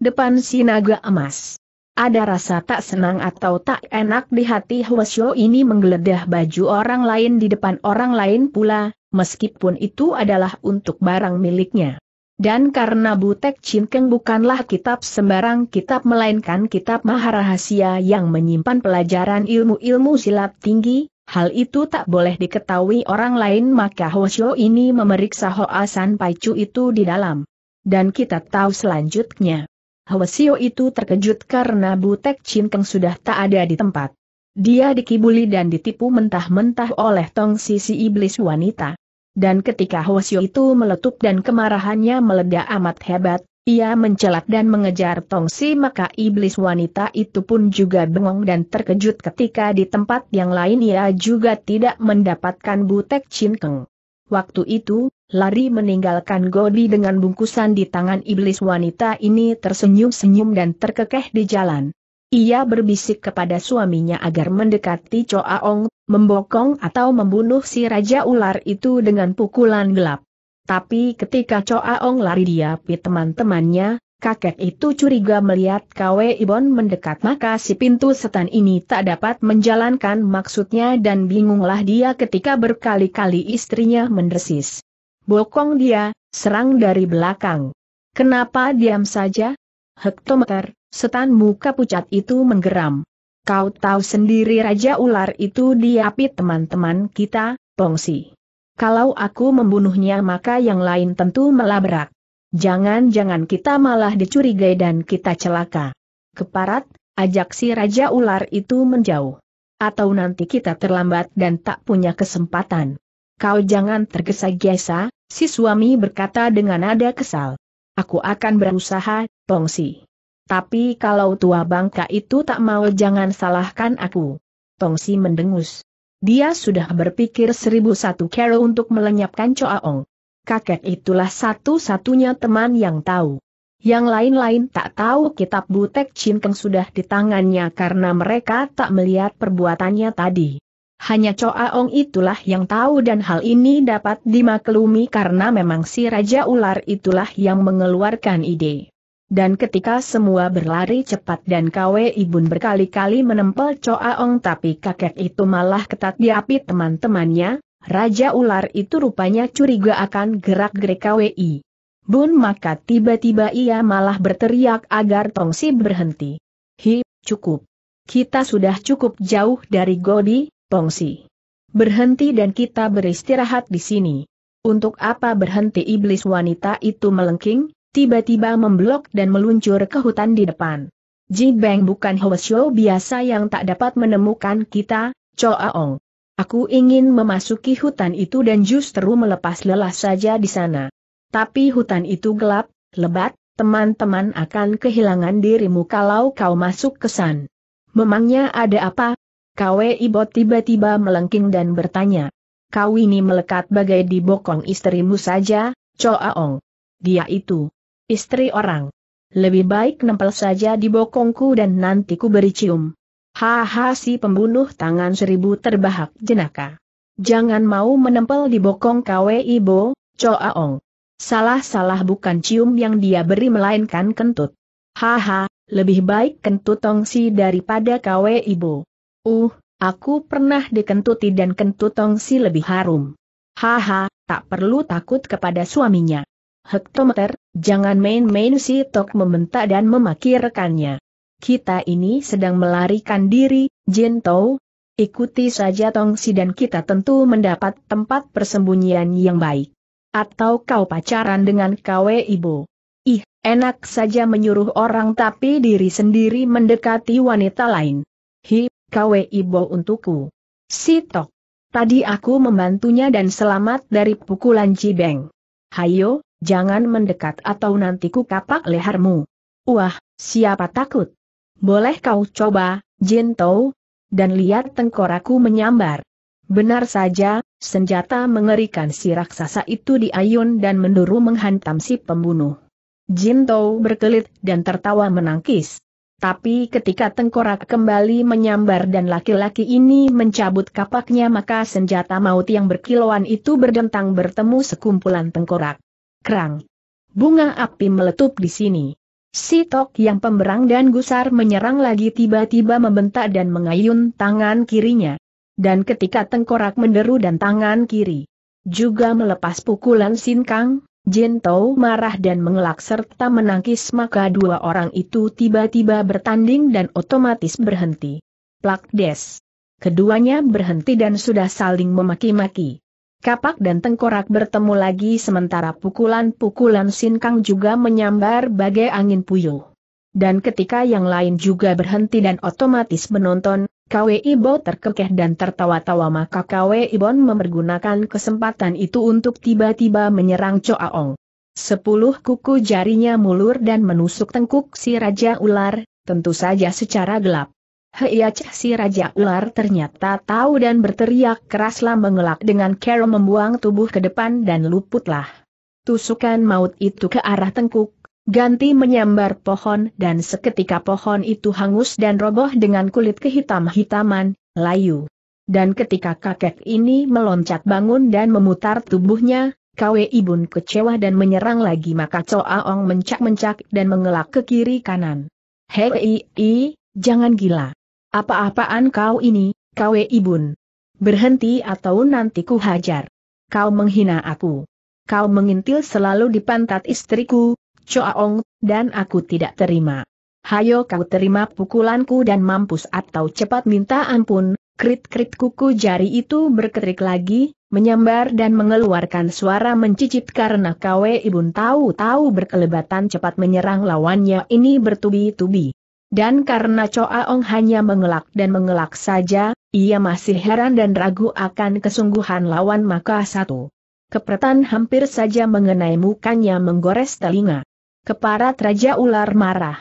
depan sinaga emas. Ada rasa tak senang atau tak enak di hati Hwasyo ini menggeledah baju orang lain di depan orang lain pula, meskipun itu adalah untuk barang miliknya. Dan karena Butek Cinkeng bukanlah kitab sembarang kitab melainkan kitab maharahasia yang menyimpan pelajaran ilmu-ilmu silat tinggi, hal itu tak boleh diketahui orang lain maka Hoshio ini memeriksa Hoasan Paicu itu di dalam. Dan kita tahu selanjutnya. Hoshio itu terkejut karena Butek Cinkeng sudah tak ada di tempat. Dia dikibuli dan ditipu mentah-mentah oleh tong sisi iblis wanita. Dan ketika Hosio itu meletup dan kemarahannya meledak amat hebat, ia mencelat dan mengejar Tongsi maka iblis wanita itu pun juga bengong dan terkejut ketika di tempat yang lain ia juga tidak mendapatkan butek cinkeng. Waktu itu, lari meninggalkan Godi dengan bungkusan di tangan iblis wanita ini tersenyum-senyum dan terkekeh di jalan. Ia berbisik kepada suaminya agar mendekati Coaong, membokong atau membunuh si Raja Ular itu dengan pukulan gelap. Tapi ketika Coaong lari diapi teman-temannya, kakek itu curiga melihat Kwe Ibon mendekat maka si pintu setan ini tak dapat menjalankan maksudnya dan bingunglah dia ketika berkali-kali istrinya mendesis. Bokong dia, serang dari belakang. Kenapa diam saja? Hektometer, Setan muka pucat itu menggeram. Kau tahu sendiri Raja Ular itu diapit teman-teman kita, Pongsi. Kalau aku membunuhnya maka yang lain tentu melabrak. Jangan-jangan kita malah dicurigai dan kita celaka. Keparat, ajak si Raja Ular itu menjauh. Atau nanti kita terlambat dan tak punya kesempatan. Kau jangan tergesa-gesa, si suami berkata dengan nada kesal. Aku akan berusaha, Pongsi. Tapi kalau tua bangka itu tak mau jangan salahkan aku. Tongsi mendengus. Dia sudah berpikir seribu satu kero untuk melenyapkan Choaong. Kakek itulah satu-satunya teman yang tahu. Yang lain-lain tak tahu kitab Butek Cinkeng sudah di tangannya karena mereka tak melihat perbuatannya tadi. Hanya Coaong itulah yang tahu dan hal ini dapat dimaklumi karena memang si Raja Ular itulah yang mengeluarkan ide. Dan ketika semua berlari cepat dan Kwe Ibun berkali-kali menempel Choa Ong tapi kakek itu malah ketat diapi teman-temannya, Raja Ular itu rupanya curiga akan gerak-gerik kwe ibun maka tiba-tiba ia malah berteriak agar Tongsi berhenti. Hi, cukup. Kita sudah cukup jauh dari Godi, Tongsi. Berhenti dan kita beristirahat di sini. Untuk apa berhenti iblis wanita itu melengking? tiba-tiba memblok dan meluncur ke hutan di depan. Ji Bang bukan show biasa yang tak dapat menemukan kita, Ong. Aku ingin memasuki hutan itu dan justru melepas lelah saja di sana. Tapi hutan itu gelap, lebat, teman-teman akan kehilangan dirimu kalau kau masuk ke san. Memangnya ada apa? Kwe Ibot tiba-tiba melengking dan bertanya. Kau ini melekat bagai bokong istrimu saja, Ong. Dia itu. Istri orang. Lebih baik nempel saja di bokongku dan nanti ku beri cium. Haha si pembunuh tangan seribu terbahak jenaka. Jangan mau menempel di bokong kawe Ibo, Coaong. Salah-salah bukan cium yang dia beri melainkan kentut. Haha, lebih baik kentut tongsi daripada kawe ibu. Uh, Aku pernah dikentuti dan kentut tongsi lebih harum. Haha, tak perlu takut kepada suaminya. Hektometer, jangan main-main si Tok membentak dan memaki rekannya. Kita ini sedang melarikan diri, Jin Tou. Ikuti saja Tongsi dan kita tentu mendapat tempat persembunyian yang baik. Atau kau pacaran dengan Kwe Ibu. Ih, enak saja menyuruh orang tapi diri sendiri mendekati wanita lain. Hi, Kwe Ibu untukku. Si Tok. Tadi aku membantunya dan selamat dari pukulan Jibeng. Hayo, Jangan mendekat atau nanti ku kapak lehermu. Wah, siapa takut? Boleh kau coba, Jin Jintou? Dan lihat tengkoraku menyambar. Benar saja, senjata mengerikan si raksasa itu diayun dan menduru menghantam si pembunuh. Jin Jintou berkelit dan tertawa menangkis. Tapi ketika tengkorak kembali menyambar dan laki-laki ini mencabut kapaknya maka senjata maut yang berkilauan itu berdentang bertemu sekumpulan tengkorak. Kerang. Bunga api meletup di sini. Si Tok yang pemberang dan gusar menyerang lagi tiba-tiba membentak dan mengayun tangan kirinya. Dan ketika tengkorak menderu dan tangan kiri juga melepas pukulan Sinkang, Tou marah dan mengelak serta menangkis maka dua orang itu tiba-tiba bertanding dan otomatis berhenti. Plak des. Keduanya berhenti dan sudah saling memaki-maki. Kapak dan tengkorak bertemu lagi sementara pukulan-pukulan sinkang juga menyambar bagai angin puyuh. Dan ketika yang lain juga berhenti dan otomatis menonton, KW Ibo terkekeh dan tertawa-tawa maka KW Ibon mempergunakan kesempatan itu untuk tiba-tiba menyerang Coaong. Sepuluh kuku jarinya mulur dan menusuk tengkuk si Raja Ular, tentu saja secara gelap. Hei Aceh si Raja Ular ternyata tahu dan berteriak keraslah mengelak dengan Carol membuang tubuh ke depan dan luputlah. Tusukan maut itu ke arah tengkuk, ganti menyambar pohon dan seketika pohon itu hangus dan roboh dengan kulit kehitam-hitaman, layu. Dan ketika kakek ini meloncat bangun dan memutar tubuhnya, Kwe Ibun kecewa dan menyerang lagi maka Ong mencak-mencak dan mengelak ke kiri kanan. Hei, jangan gila. Apa-apaan kau ini, kawe Ibun? Berhenti atau nanti ku hajar. Kau menghina aku. Kau mengintil selalu di pantat istriku, Choaong, dan aku tidak terima. Hayo kau terima pukulanku dan mampus atau cepat minta ampun, krit-krit kuku jari itu berkerik lagi, menyambar dan mengeluarkan suara mencicit karena kau Ibun tahu-tahu berkelebatan cepat menyerang lawannya ini bertubi-tubi. Dan karena Choaong hanya mengelak dan mengelak saja, ia masih heran dan ragu akan kesungguhan lawan maka satu. Kepretan hampir saja mengenai mukanya menggores telinga. Keparat Raja Ular marah.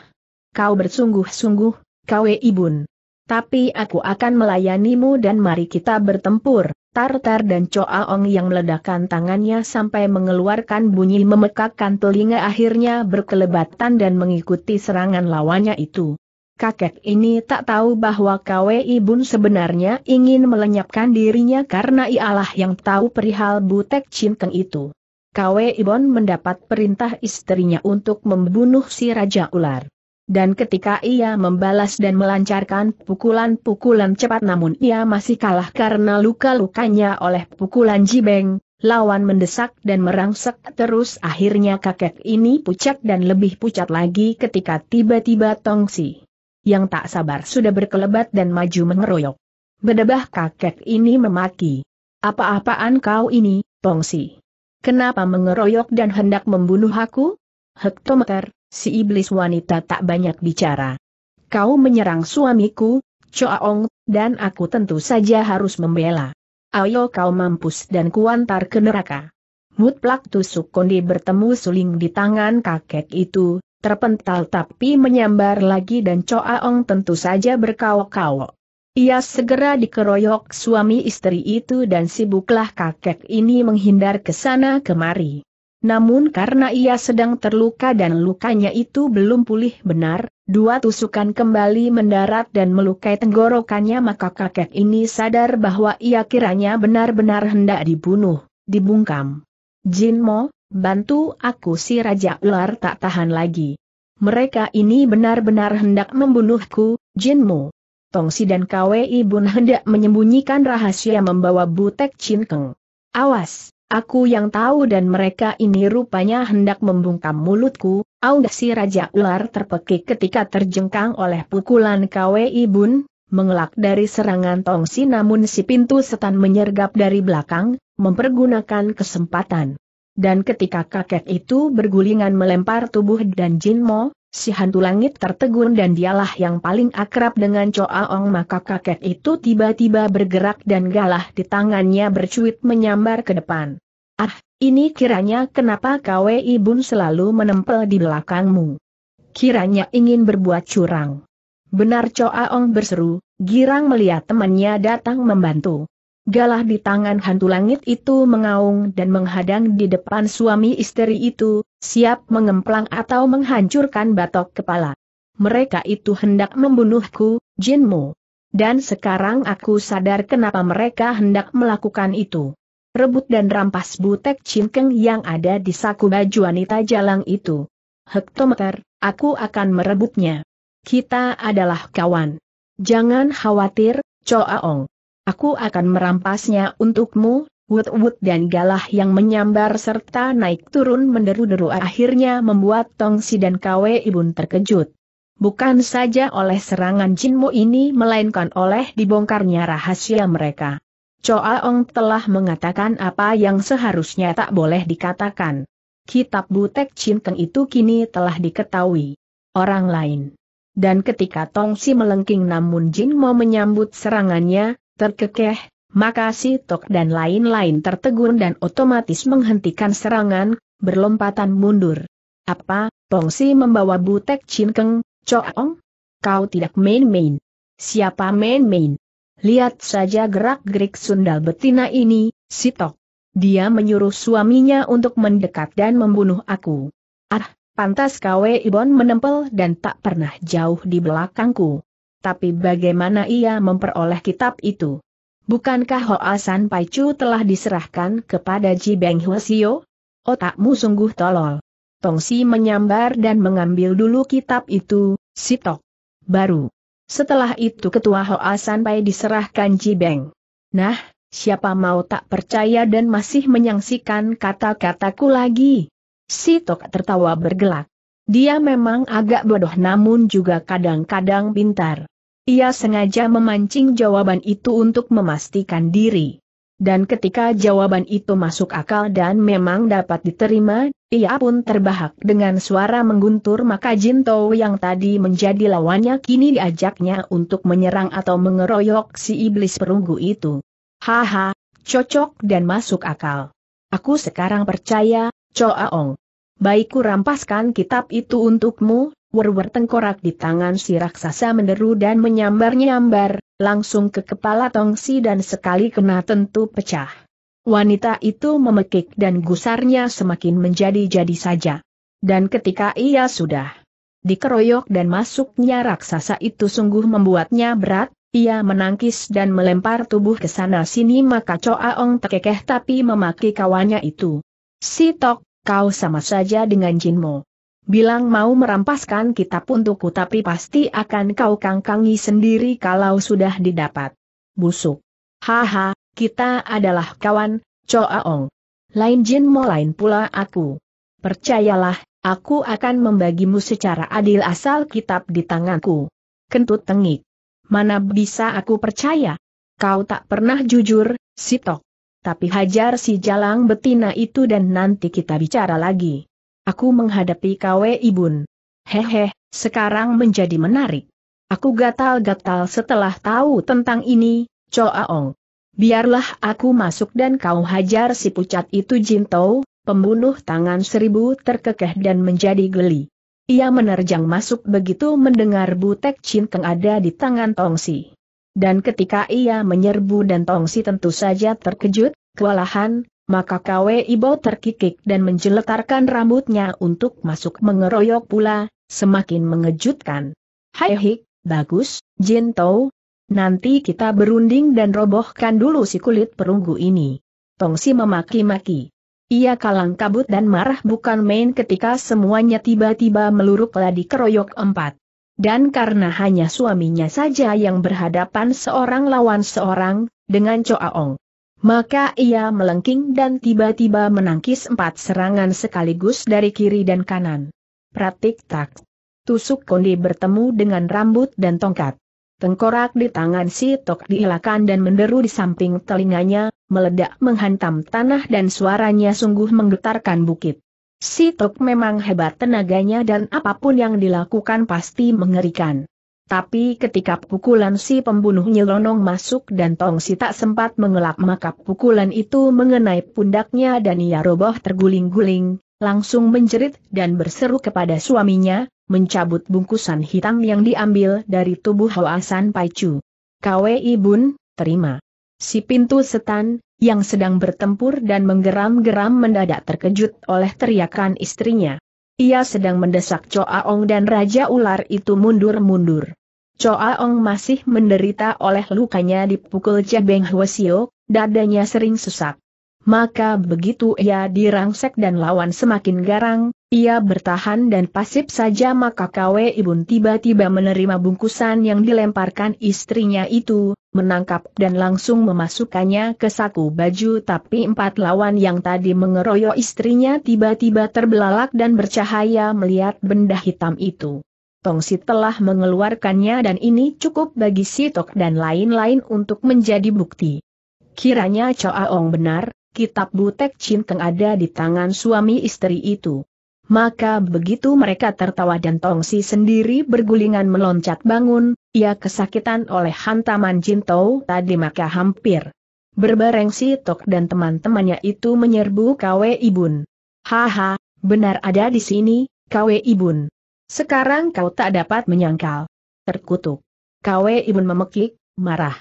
Kau bersungguh-sungguh, kau ibun. Tapi aku akan melayanimu dan mari kita bertempur. Tartar dan Choaong yang meledakkan tangannya sampai mengeluarkan bunyi memekakkan telinga akhirnya berkelebatan dan mengikuti serangan lawannya itu kakek ini tak tahu bahwa Kwei Bun sebenarnya ingin melenyapkan dirinya karena ialah yang tahu perihal Butek Cinteng itu. Kwei Bun mendapat perintah istrinya untuk membunuh si Raja Ular. Dan ketika ia membalas dan melancarkan pukulan-pukulan cepat namun ia masih kalah karena luka-lukanya oleh pukulan jibeng, lawan mendesak dan merangsek terus akhirnya kakek ini pucat dan lebih pucat lagi ketika tiba-tiba Tongsi yang tak sabar sudah berkelebat dan maju mengeroyok. Bedebah kakek ini memaki. Apa-apaan kau ini, Pongsi? Kenapa mengeroyok dan hendak membunuh aku? Hektometer, si iblis wanita tak banyak bicara. Kau menyerang suamiku, Choaong, dan aku tentu saja harus membela. Ayo kau mampus dan kuantar ke neraka. Mutlak tusuk kondi bertemu suling di tangan kakek itu, terpental tapi menyambar lagi dan Coaong tentu saja berkawok-kawok. Ia segera dikeroyok suami istri itu dan sibuklah kakek ini menghindar ke sana kemari. Namun karena ia sedang terluka dan lukanya itu belum pulih benar, dua tusukan kembali mendarat dan melukai tenggorokannya maka kakek ini sadar bahwa ia kiranya benar-benar hendak dibunuh, dibungkam. Jin Mo. Bantu aku si Raja Ular tak tahan lagi. Mereka ini benar-benar hendak membunuhku, Jinmu. Tongsi dan Kwei Bun hendak menyembunyikan rahasia membawa Butek Cinkeng. Awas, aku yang tahu dan mereka ini rupanya hendak membungkam mulutku, Aung si Raja Ular terpekik ketika terjengkang oleh pukulan Kwei Bun, mengelak dari serangan Tongsi namun si pintu setan menyergap dari belakang, mempergunakan kesempatan. Dan ketika kakek itu bergulingan melempar tubuh dan Jin Jinmo, si hantu langit tertegun dan dialah yang paling akrab dengan Ong maka kakek itu tiba-tiba bergerak dan galah di tangannya bercuit menyambar ke depan. Ah, ini kiranya kenapa Kwe Ibun selalu menempel di belakangmu. Kiranya ingin berbuat curang. Benar Ong berseru, girang melihat temannya datang membantu. Galah di tangan hantu langit itu mengaung dan menghadang di depan suami istri itu, siap mengemplang atau menghancurkan batok kepala. Mereka itu hendak membunuhku, Jinmu. Dan sekarang aku sadar kenapa mereka hendak melakukan itu. Rebut dan rampas butek cinkeng yang ada di saku baju wanita jalang itu. Hektometer, aku akan merebutnya. Kita adalah kawan. Jangan khawatir, Choaong. Aku akan merampasnya untukmu, wut-wut dan galah yang menyambar serta naik turun menderu-deru akhirnya membuat Tongsi dan Kwe Ibun terkejut. Bukan saja oleh serangan Jinmu ini melainkan oleh dibongkarnya rahasia mereka. Choa Ong telah mengatakan apa yang seharusnya tak boleh dikatakan. Kitab Butek Cinkeng itu kini telah diketahui orang lain. Dan ketika Tongsi melengking namun Jinmo menyambut serangannya, terkekeh, maka si Tok dan lain-lain tertegun dan otomatis menghentikan serangan, berlompatan mundur. Apa, Pongsi membawa Butek Cinkeng, Coong? Kau tidak main-main. Siapa main-main? Lihat saja gerak-gerik sundal betina ini, si Tok. Dia menyuruh suaminya untuk mendekat dan membunuh aku. Ah, pantas KW Ibon menempel dan tak pernah jauh di belakangku. Tapi bagaimana ia memperoleh kitab itu? Bukankah Hoa San Pai telah diserahkan kepada Ji Beng Huasio? Otakmu sungguh tolol. Tongsi menyambar dan mengambil dulu kitab itu, sitok. Baru. Setelah itu ketua Hoa San Pai diserahkan Ji Beng. Nah, siapa mau tak percaya dan masih menyangsikan kata-kataku lagi? Sitok tertawa bergelak. Dia memang agak bodoh namun juga kadang-kadang pintar. Ia sengaja memancing jawaban itu untuk memastikan diri. Dan ketika jawaban itu masuk akal dan memang dapat diterima, ia pun terbahak dengan suara mengguntur maka Jinto yang tadi menjadi lawannya kini diajaknya untuk menyerang atau mengeroyok si iblis perunggu itu. Haha, cocok dan masuk akal. Aku sekarang percaya, Choaong. Baikku rampaskan kitab itu untukmu, Werwer tengkorak di tangan si raksasa menderu dan menyambar-nyambar, langsung ke kepala Tongsi dan sekali kena tentu pecah. Wanita itu memekik dan gusarnya semakin menjadi-jadi saja. Dan ketika ia sudah dikeroyok dan masuknya raksasa itu sungguh membuatnya berat, ia menangkis dan melempar tubuh ke sana-sini maka Coaong tekekeh tapi memaki kawannya itu. Si Tok, kau sama saja dengan Jinmo bilang mau merampaskan kitab untukku tapi pasti akan kau kangkangi sendiri kalau sudah didapat. Busuk. Haha, kita adalah kawan, Choaong. Lain Jin mau lain pula aku. Percayalah, aku akan membagimu secara adil asal kitab di tanganku. Kentut tengik. Mana bisa aku percaya? Kau tak pernah jujur, Sitok. Tapi hajar si jalang betina itu dan nanti kita bicara lagi aku menghadapi KW Ibun. Hehe, sekarang menjadi menarik. Aku gatal-gatal setelah tahu tentang ini, Choaong. Biarlah aku masuk dan kau hajar si pucat itu Jintou, pembunuh tangan seribu terkekeh dan menjadi geli. Ia menerjang masuk begitu mendengar Butek Cinteng ada di tangan Tongsi. Dan ketika ia menyerbu dan Tongsi tentu saja terkejut, kewalahan, maka Kwe Ibo terkikik dan menjeletarkan rambutnya untuk masuk mengeroyok pula, semakin mengejutkan. Hai hik, bagus, Jin Tou. Nanti kita berunding dan robohkan dulu si kulit perunggu ini. Tongsi memaki-maki. Ia kalang kabut dan marah bukan main ketika semuanya tiba-tiba meluruklah di keroyok empat. Dan karena hanya suaminya saja yang berhadapan seorang lawan seorang, dengan Coaong. Maka ia melengking dan tiba-tiba menangkis empat serangan sekaligus dari kiri dan kanan. Pratik tak. Tusuk kondi bertemu dengan rambut dan tongkat. Tengkorak di tangan si Tok dihilakan dan menderu di samping telinganya, meledak menghantam tanah dan suaranya sungguh menggetarkan bukit. Si Tok memang hebat tenaganya dan apapun yang dilakukan pasti mengerikan. Tapi ketika pukulan si pembunuh nyelonong masuk dan Tong Si tak sempat mengelak maka pukulan itu mengenai pundaknya dan ia roboh terguling-guling, langsung menjerit dan berseru kepada suaminya, mencabut bungkusan hitam yang diambil dari tubuh Hawasan Paicu. Kwe Ibun, terima. Si pintu setan, yang sedang bertempur dan menggeram-geram mendadak terkejut oleh teriakan istrinya. Ia sedang mendesak Choa Ong dan Raja Ular itu mundur-mundur. Choa Ong masih menderita oleh lukanya dipukul cebeng Huasio, dadanya sering sesak. Maka begitu ia dirangsek dan lawan semakin garang, ia bertahan dan pasif saja maka Kwe Ibun tiba-tiba menerima bungkusan yang dilemparkan istrinya itu, menangkap dan langsung memasukkannya ke saku baju tapi empat lawan yang tadi mengeroyok istrinya tiba-tiba terbelalak dan bercahaya melihat benda hitam itu. Tongsi telah mengeluarkannya dan ini cukup bagi Si Tok dan lain-lain untuk menjadi bukti. Kiranya Aong benar, kitab Butek Cinteng ada di tangan suami istri itu. Maka begitu mereka tertawa dan Tongsi sendiri bergulingan meloncat bangun, ia kesakitan oleh hantaman Jintou tadi maka hampir. Berbareng Si Tok dan teman-temannya itu menyerbu Kwe Ibun. Haha, benar ada di sini, Kwe Ibun. Sekarang kau tak dapat menyangkal. Terkutuk. Kwe Imun memekik, marah.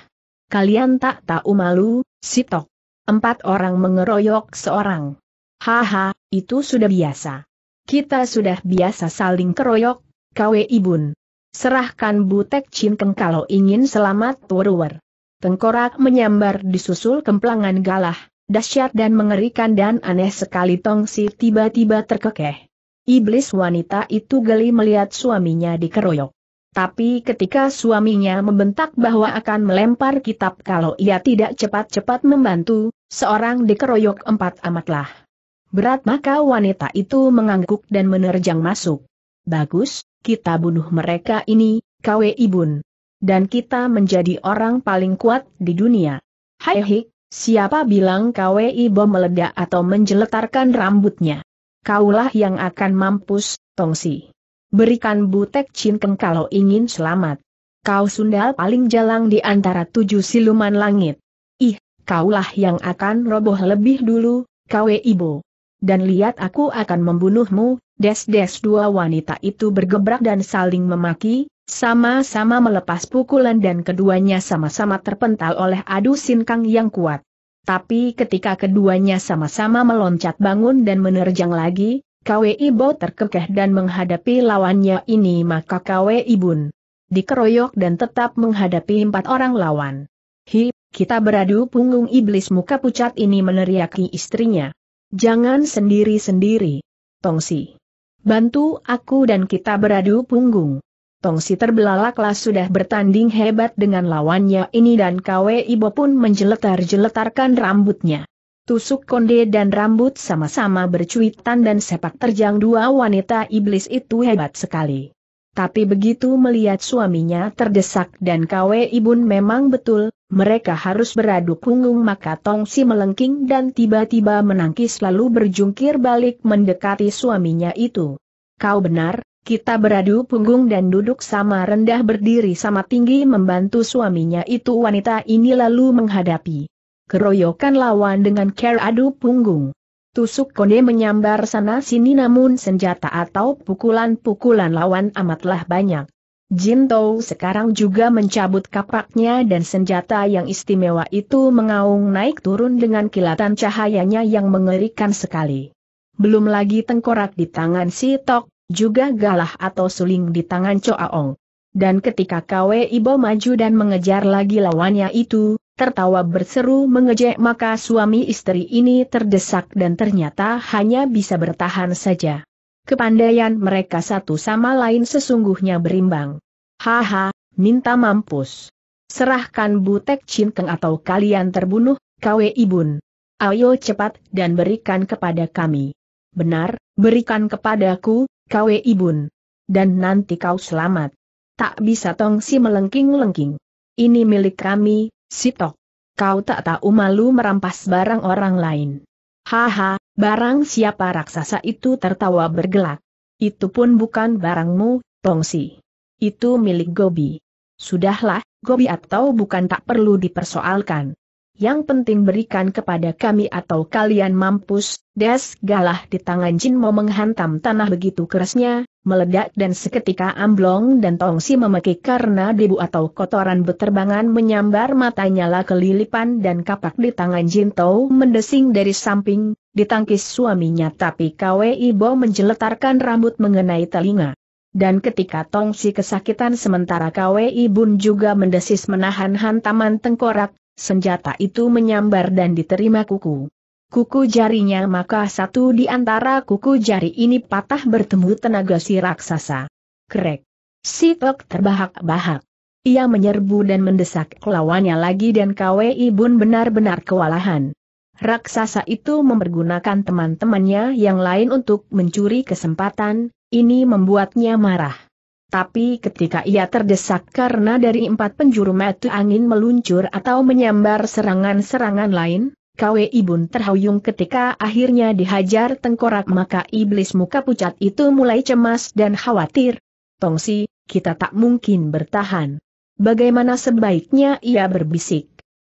Kalian tak tahu malu, sitok. Empat orang mengeroyok seorang. Haha, itu sudah biasa. Kita sudah biasa saling keroyok, Kwe Ibun. Serahkan Butek Cinkeng kalau ingin selamat Waruwer. Tengkorak menyambar disusul kemplangan galah, dahsyat dan mengerikan dan aneh sekali Tongsi tiba-tiba terkekeh. Iblis wanita itu geli melihat suaminya dikeroyok. Tapi ketika suaminya membentak bahwa akan melempar kitab kalau ia tidak cepat-cepat membantu, seorang dikeroyok empat amatlah. Berat maka wanita itu mengangguk dan menerjang masuk. Bagus, kita bunuh mereka ini, KW Ibun. Dan kita menjadi orang paling kuat di dunia. Hai hik, siapa bilang KW Ibo meledak atau menjeletarkan rambutnya? kaulah yang akan mampus, Tongsi. Berikan butek cinkeng kalau ingin selamat. Kau sundal paling jalang di antara tujuh siluman langit. Ih, kaulah yang akan roboh lebih dulu, kawe ibu. Dan lihat aku akan membunuhmu, des-des dua wanita itu bergebrak dan saling memaki, sama-sama melepas pukulan dan keduanya sama-sama terpental oleh adu sinkang yang kuat. Tapi ketika keduanya sama-sama meloncat bangun dan menerjang lagi, KWI Bo terkekeh dan menghadapi lawannya ini maka KWI Bun dikeroyok dan tetap menghadapi empat orang lawan. Hi, kita beradu punggung iblis muka pucat ini meneriaki istrinya. Jangan sendiri-sendiri. Tongsi. Bantu aku dan kita beradu punggung. Tongsi terbelalaklah sudah bertanding hebat dengan lawannya ini dan Kwe Ibo pun menjeletar-jeletarkan rambutnya. Tusuk konde dan rambut sama-sama bercuitan dan sepak terjang dua wanita iblis itu hebat sekali. Tapi begitu melihat suaminya terdesak dan Kwe Ibun memang betul, mereka harus beradu punggung maka Tongsi melengking dan tiba-tiba menangkis lalu berjungkir balik mendekati suaminya itu. Kau benar, kita beradu punggung dan duduk sama rendah berdiri sama tinggi membantu suaminya itu wanita ini lalu menghadapi. Keroyokan lawan dengan care adu punggung. Tusuk konde menyambar sana sini namun senjata atau pukulan-pukulan lawan amatlah banyak. Jin Jinto sekarang juga mencabut kapaknya dan senjata yang istimewa itu mengaung naik turun dengan kilatan cahayanya yang mengerikan sekali. Belum lagi tengkorak di tangan si Tok, juga galah atau suling di tangan Coaong. Dan ketika Kwe Ibo maju dan mengejar lagi lawannya itu, tertawa berseru mengejek maka suami istri ini terdesak dan ternyata hanya bisa bertahan saja. Kepandaian mereka satu sama lain sesungguhnya berimbang. Haha, minta mampus. Serahkan Butek Keng atau kalian terbunuh, Kwe Ibun. Ayo cepat dan berikan kepada kami. Benar, berikan kepadaku, Kau Ibun. Dan nanti kau selamat. Tak bisa Tong Si melengking-lengking. Ini milik kami, Sitok. Kau tak tahu malu merampas barang orang lain. Haha, barang siapa raksasa itu tertawa bergelak. Itu pun bukan barangmu, Tong Si. Itu milik Gobi. Sudahlah, Gobi atau bukan tak perlu dipersoalkan yang penting berikan kepada kami atau kalian mampus, des galah di tangan Jin mau menghantam tanah begitu kerasnya, meledak dan seketika amblong dan tongsi memekik karena debu atau kotoran beterbangan menyambar matanya lah kelilipan dan kapak di tangan Jin Tau mendesing dari samping, ditangkis suaminya tapi Kwi Ibo menjeletarkan rambut mengenai telinga. Dan ketika Tongsi kesakitan sementara Kwi Bun juga mendesis menahan hantaman tengkorak, Senjata itu menyambar dan diterima kuku. Kuku jarinya maka satu di antara kuku jari ini patah bertemu tenaga si raksasa. Krek. Si Tok terbahak-bahak. Ia menyerbu dan mendesak lawannya lagi dan KWI Bun benar-benar kewalahan. Raksasa itu mempergunakan teman-temannya yang lain untuk mencuri kesempatan, ini membuatnya marah tapi ketika ia terdesak karena dari empat penjuru mata angin meluncur atau menyambar serangan-serangan lain, Kwe Ibun terhuyung ketika akhirnya dihajar tengkorak maka iblis muka pucat itu mulai cemas dan khawatir. Tongsi, kita tak mungkin bertahan. Bagaimana sebaiknya ia berbisik?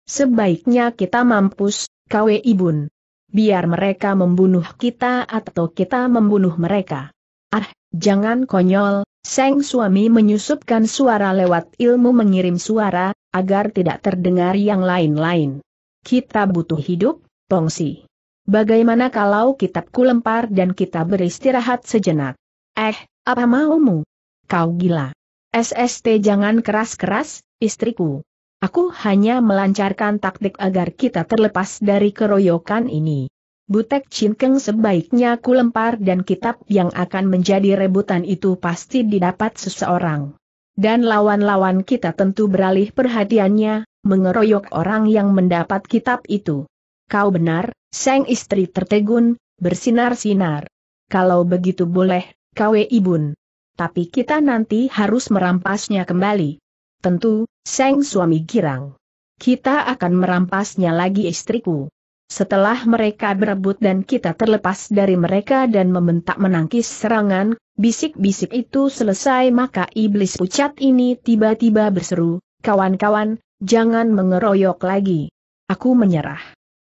Sebaiknya kita mampus, Kwe Ibun. Biar mereka membunuh kita atau kita membunuh mereka. Ah, jangan konyol, Seng suami menyusupkan suara lewat ilmu mengirim suara, agar tidak terdengar yang lain-lain. Kita butuh hidup, Pongsi. Bagaimana kalau kitabku lempar dan kita beristirahat sejenak? Eh, apa maumu? Kau gila. SST jangan keras-keras, istriku. Aku hanya melancarkan taktik agar kita terlepas dari keroyokan ini. Butek Cinkeng sebaiknya ku lempar dan kitab yang akan menjadi rebutan itu pasti didapat seseorang. Dan lawan-lawan kita tentu beralih perhatiannya, mengeroyok orang yang mendapat kitab itu. Kau benar, sang istri tertegun, bersinar-sinar. Kalau begitu boleh, kau ibun. Tapi kita nanti harus merampasnya kembali. Tentu, sang suami girang. Kita akan merampasnya lagi istriku. Setelah mereka berebut dan kita terlepas dari mereka dan membentak menangkis serangan, bisik-bisik itu selesai maka iblis pucat ini tiba-tiba berseru, kawan-kawan, jangan mengeroyok lagi. Aku menyerah.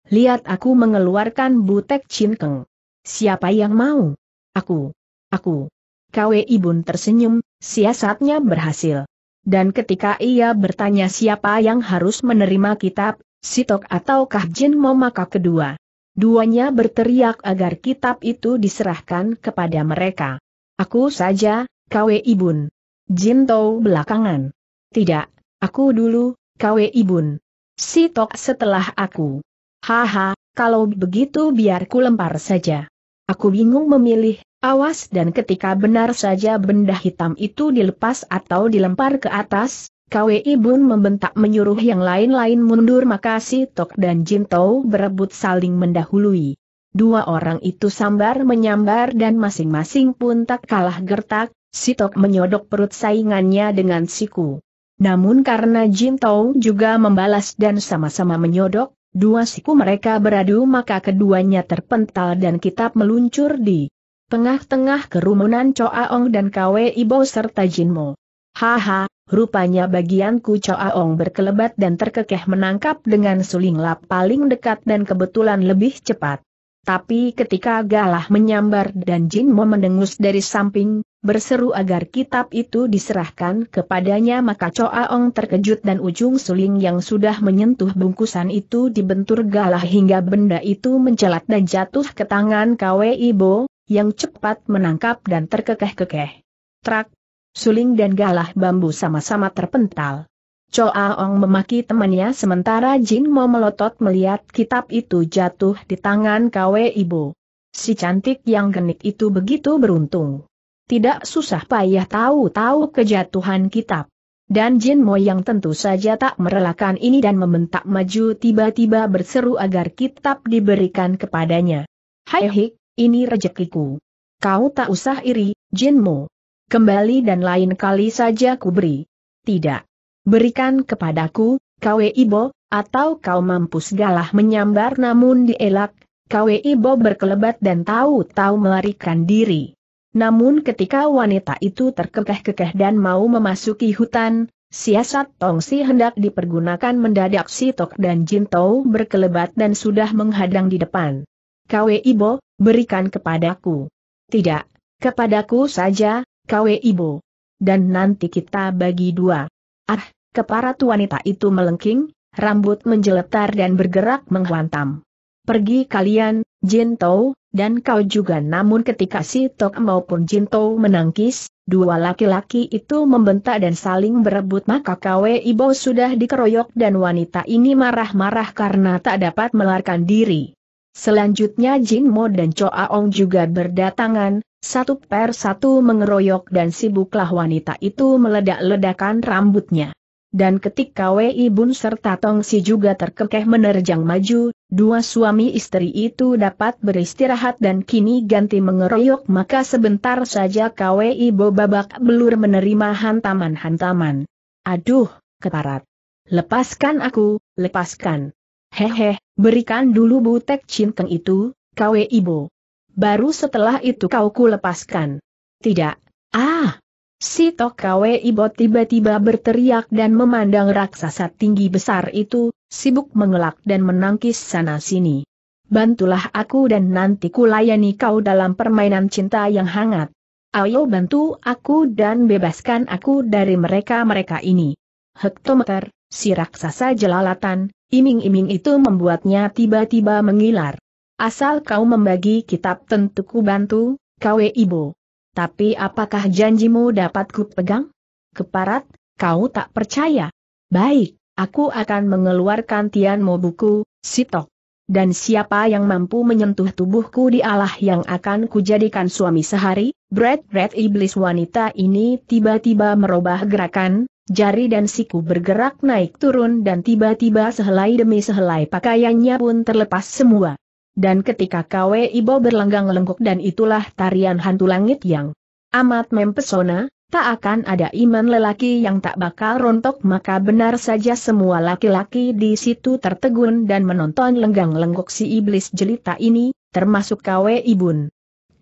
Lihat aku mengeluarkan butek cinkeng. Siapa yang mau? Aku. Aku. Kwe Ibun tersenyum, siasatnya berhasil. Dan ketika ia bertanya siapa yang harus menerima kitab, Sitok ataukah Jin Momaka kedua. Duanya berteriak agar kitab itu diserahkan kepada mereka. Aku saja, Kwe Ibun. Jin Tou belakangan. Tidak, aku dulu, Kwe Ibun. Sitok setelah aku. Haha, kalau begitu biar ku lempar saja. Aku bingung memilih, awas dan ketika benar saja benda hitam itu dilepas atau dilempar ke atas, KWI Bun membentak menyuruh yang lain-lain mundur maka si Tok dan Jin Jintou berebut saling mendahului. Dua orang itu sambar menyambar dan masing-masing pun tak kalah gertak, si Tok menyodok perut saingannya dengan siku. Namun karena Jin Jintou juga membalas dan sama-sama menyodok, dua siku mereka beradu maka keduanya terpental dan kitab meluncur di tengah-tengah kerumunan Choa Ong dan KWI Bo serta Jinmo. Haha, Rupanya bagianku Choaong berkelebat dan terkekeh menangkap dengan suling lap paling dekat dan kebetulan lebih cepat. Tapi ketika galah menyambar dan Jin Mo mendengus dari samping, berseru agar kitab itu diserahkan kepadanya maka Choaong terkejut dan ujung suling yang sudah menyentuh bungkusan itu dibentur galah hingga benda itu mencelat dan jatuh ke tangan Kwe Ibo, yang cepat menangkap dan terkekeh-kekeh. Trak, suling dan galah bambu sama-sama terpental. Choaong memaki temannya sementara Jin Mo melotot melihat kitab itu jatuh di tangan Kwe Ibu. Si cantik yang genik itu begitu beruntung. Tidak susah payah tahu-tahu kejatuhan kitab. Dan Jin Mo yang tentu saja tak merelakan ini dan membentak maju tiba-tiba berseru agar kitab diberikan kepadanya. Hai hik, ini rejekiku. Kau tak usah iri, Jin Mo kembali dan lain kali saja ku Tidak. Berikan kepadaku, Kwe Ibo, atau kau mampus galah menyambar namun dielak, Kwe Ibo berkelebat dan tahu-tahu melarikan diri. Namun ketika wanita itu terkekeh-kekeh dan mau memasuki hutan, siasat Tongsi hendak dipergunakan mendadak si Tok dan Jintou berkelebat dan sudah menghadang di depan. Kwe Ibo, berikan kepadaku. Tidak, kepadaku saja, KW ibu, Dan nanti kita bagi dua. Ah, keparat wanita itu melengking, rambut menjeletar dan bergerak menghantam. Pergi kalian, Jinto, dan kau juga namun ketika si Tok maupun Jinto menangkis, dua laki-laki itu membentak dan saling berebut maka KW Ibo sudah dikeroyok dan wanita ini marah-marah karena tak dapat melarikan diri. Selanjutnya Jin Mo dan Cho Aong juga berdatangan, satu per satu mengeroyok dan sibuklah wanita itu meledak-ledakan rambutnya. Dan ketika Wei Bun serta Tong Si juga terkekeh menerjang maju, dua suami istri itu dapat beristirahat dan kini ganti mengeroyok maka sebentar saja KWI Bo babak belur menerima hantaman-hantaman. Aduh, keparat. Lepaskan aku, lepaskan. Hehe, berikan dulu butek cinkeng itu, KWI Bo baru setelah itu kau lepaskan. Tidak. Ah! Si Tokawe Ibo tiba-tiba berteriak dan memandang raksasa tinggi besar itu, sibuk mengelak dan menangkis sana-sini. Bantulah aku dan nanti kulayani kau dalam permainan cinta yang hangat. Ayo bantu aku dan bebaskan aku dari mereka-mereka ini. Hektometer, si raksasa jelalatan, iming-iming itu membuatnya tiba-tiba mengilar. Asal kau membagi kitab tentu ku bantu, kau e ibu. Tapi apakah janjimu dapat ku pegang? Keparat, kau tak percaya. Baik, aku akan mengeluarkan Tian Mobuku, Sitok. Dan siapa yang mampu menyentuh tubuhku di Allah yang akan kujadikan suami sehari, Bread bread iblis wanita ini tiba-tiba merubah gerakan, jari dan siku bergerak naik turun dan tiba-tiba sehelai demi sehelai pakaiannya pun terlepas semua. Dan ketika KW Ibo berlenggang lengkuk dan itulah tarian hantu langit yang amat mempesona, tak akan ada iman lelaki yang tak bakal rontok maka benar saja semua laki-laki di situ tertegun dan menonton lenggang lengkuk si iblis jelita ini, termasuk KW Ibun.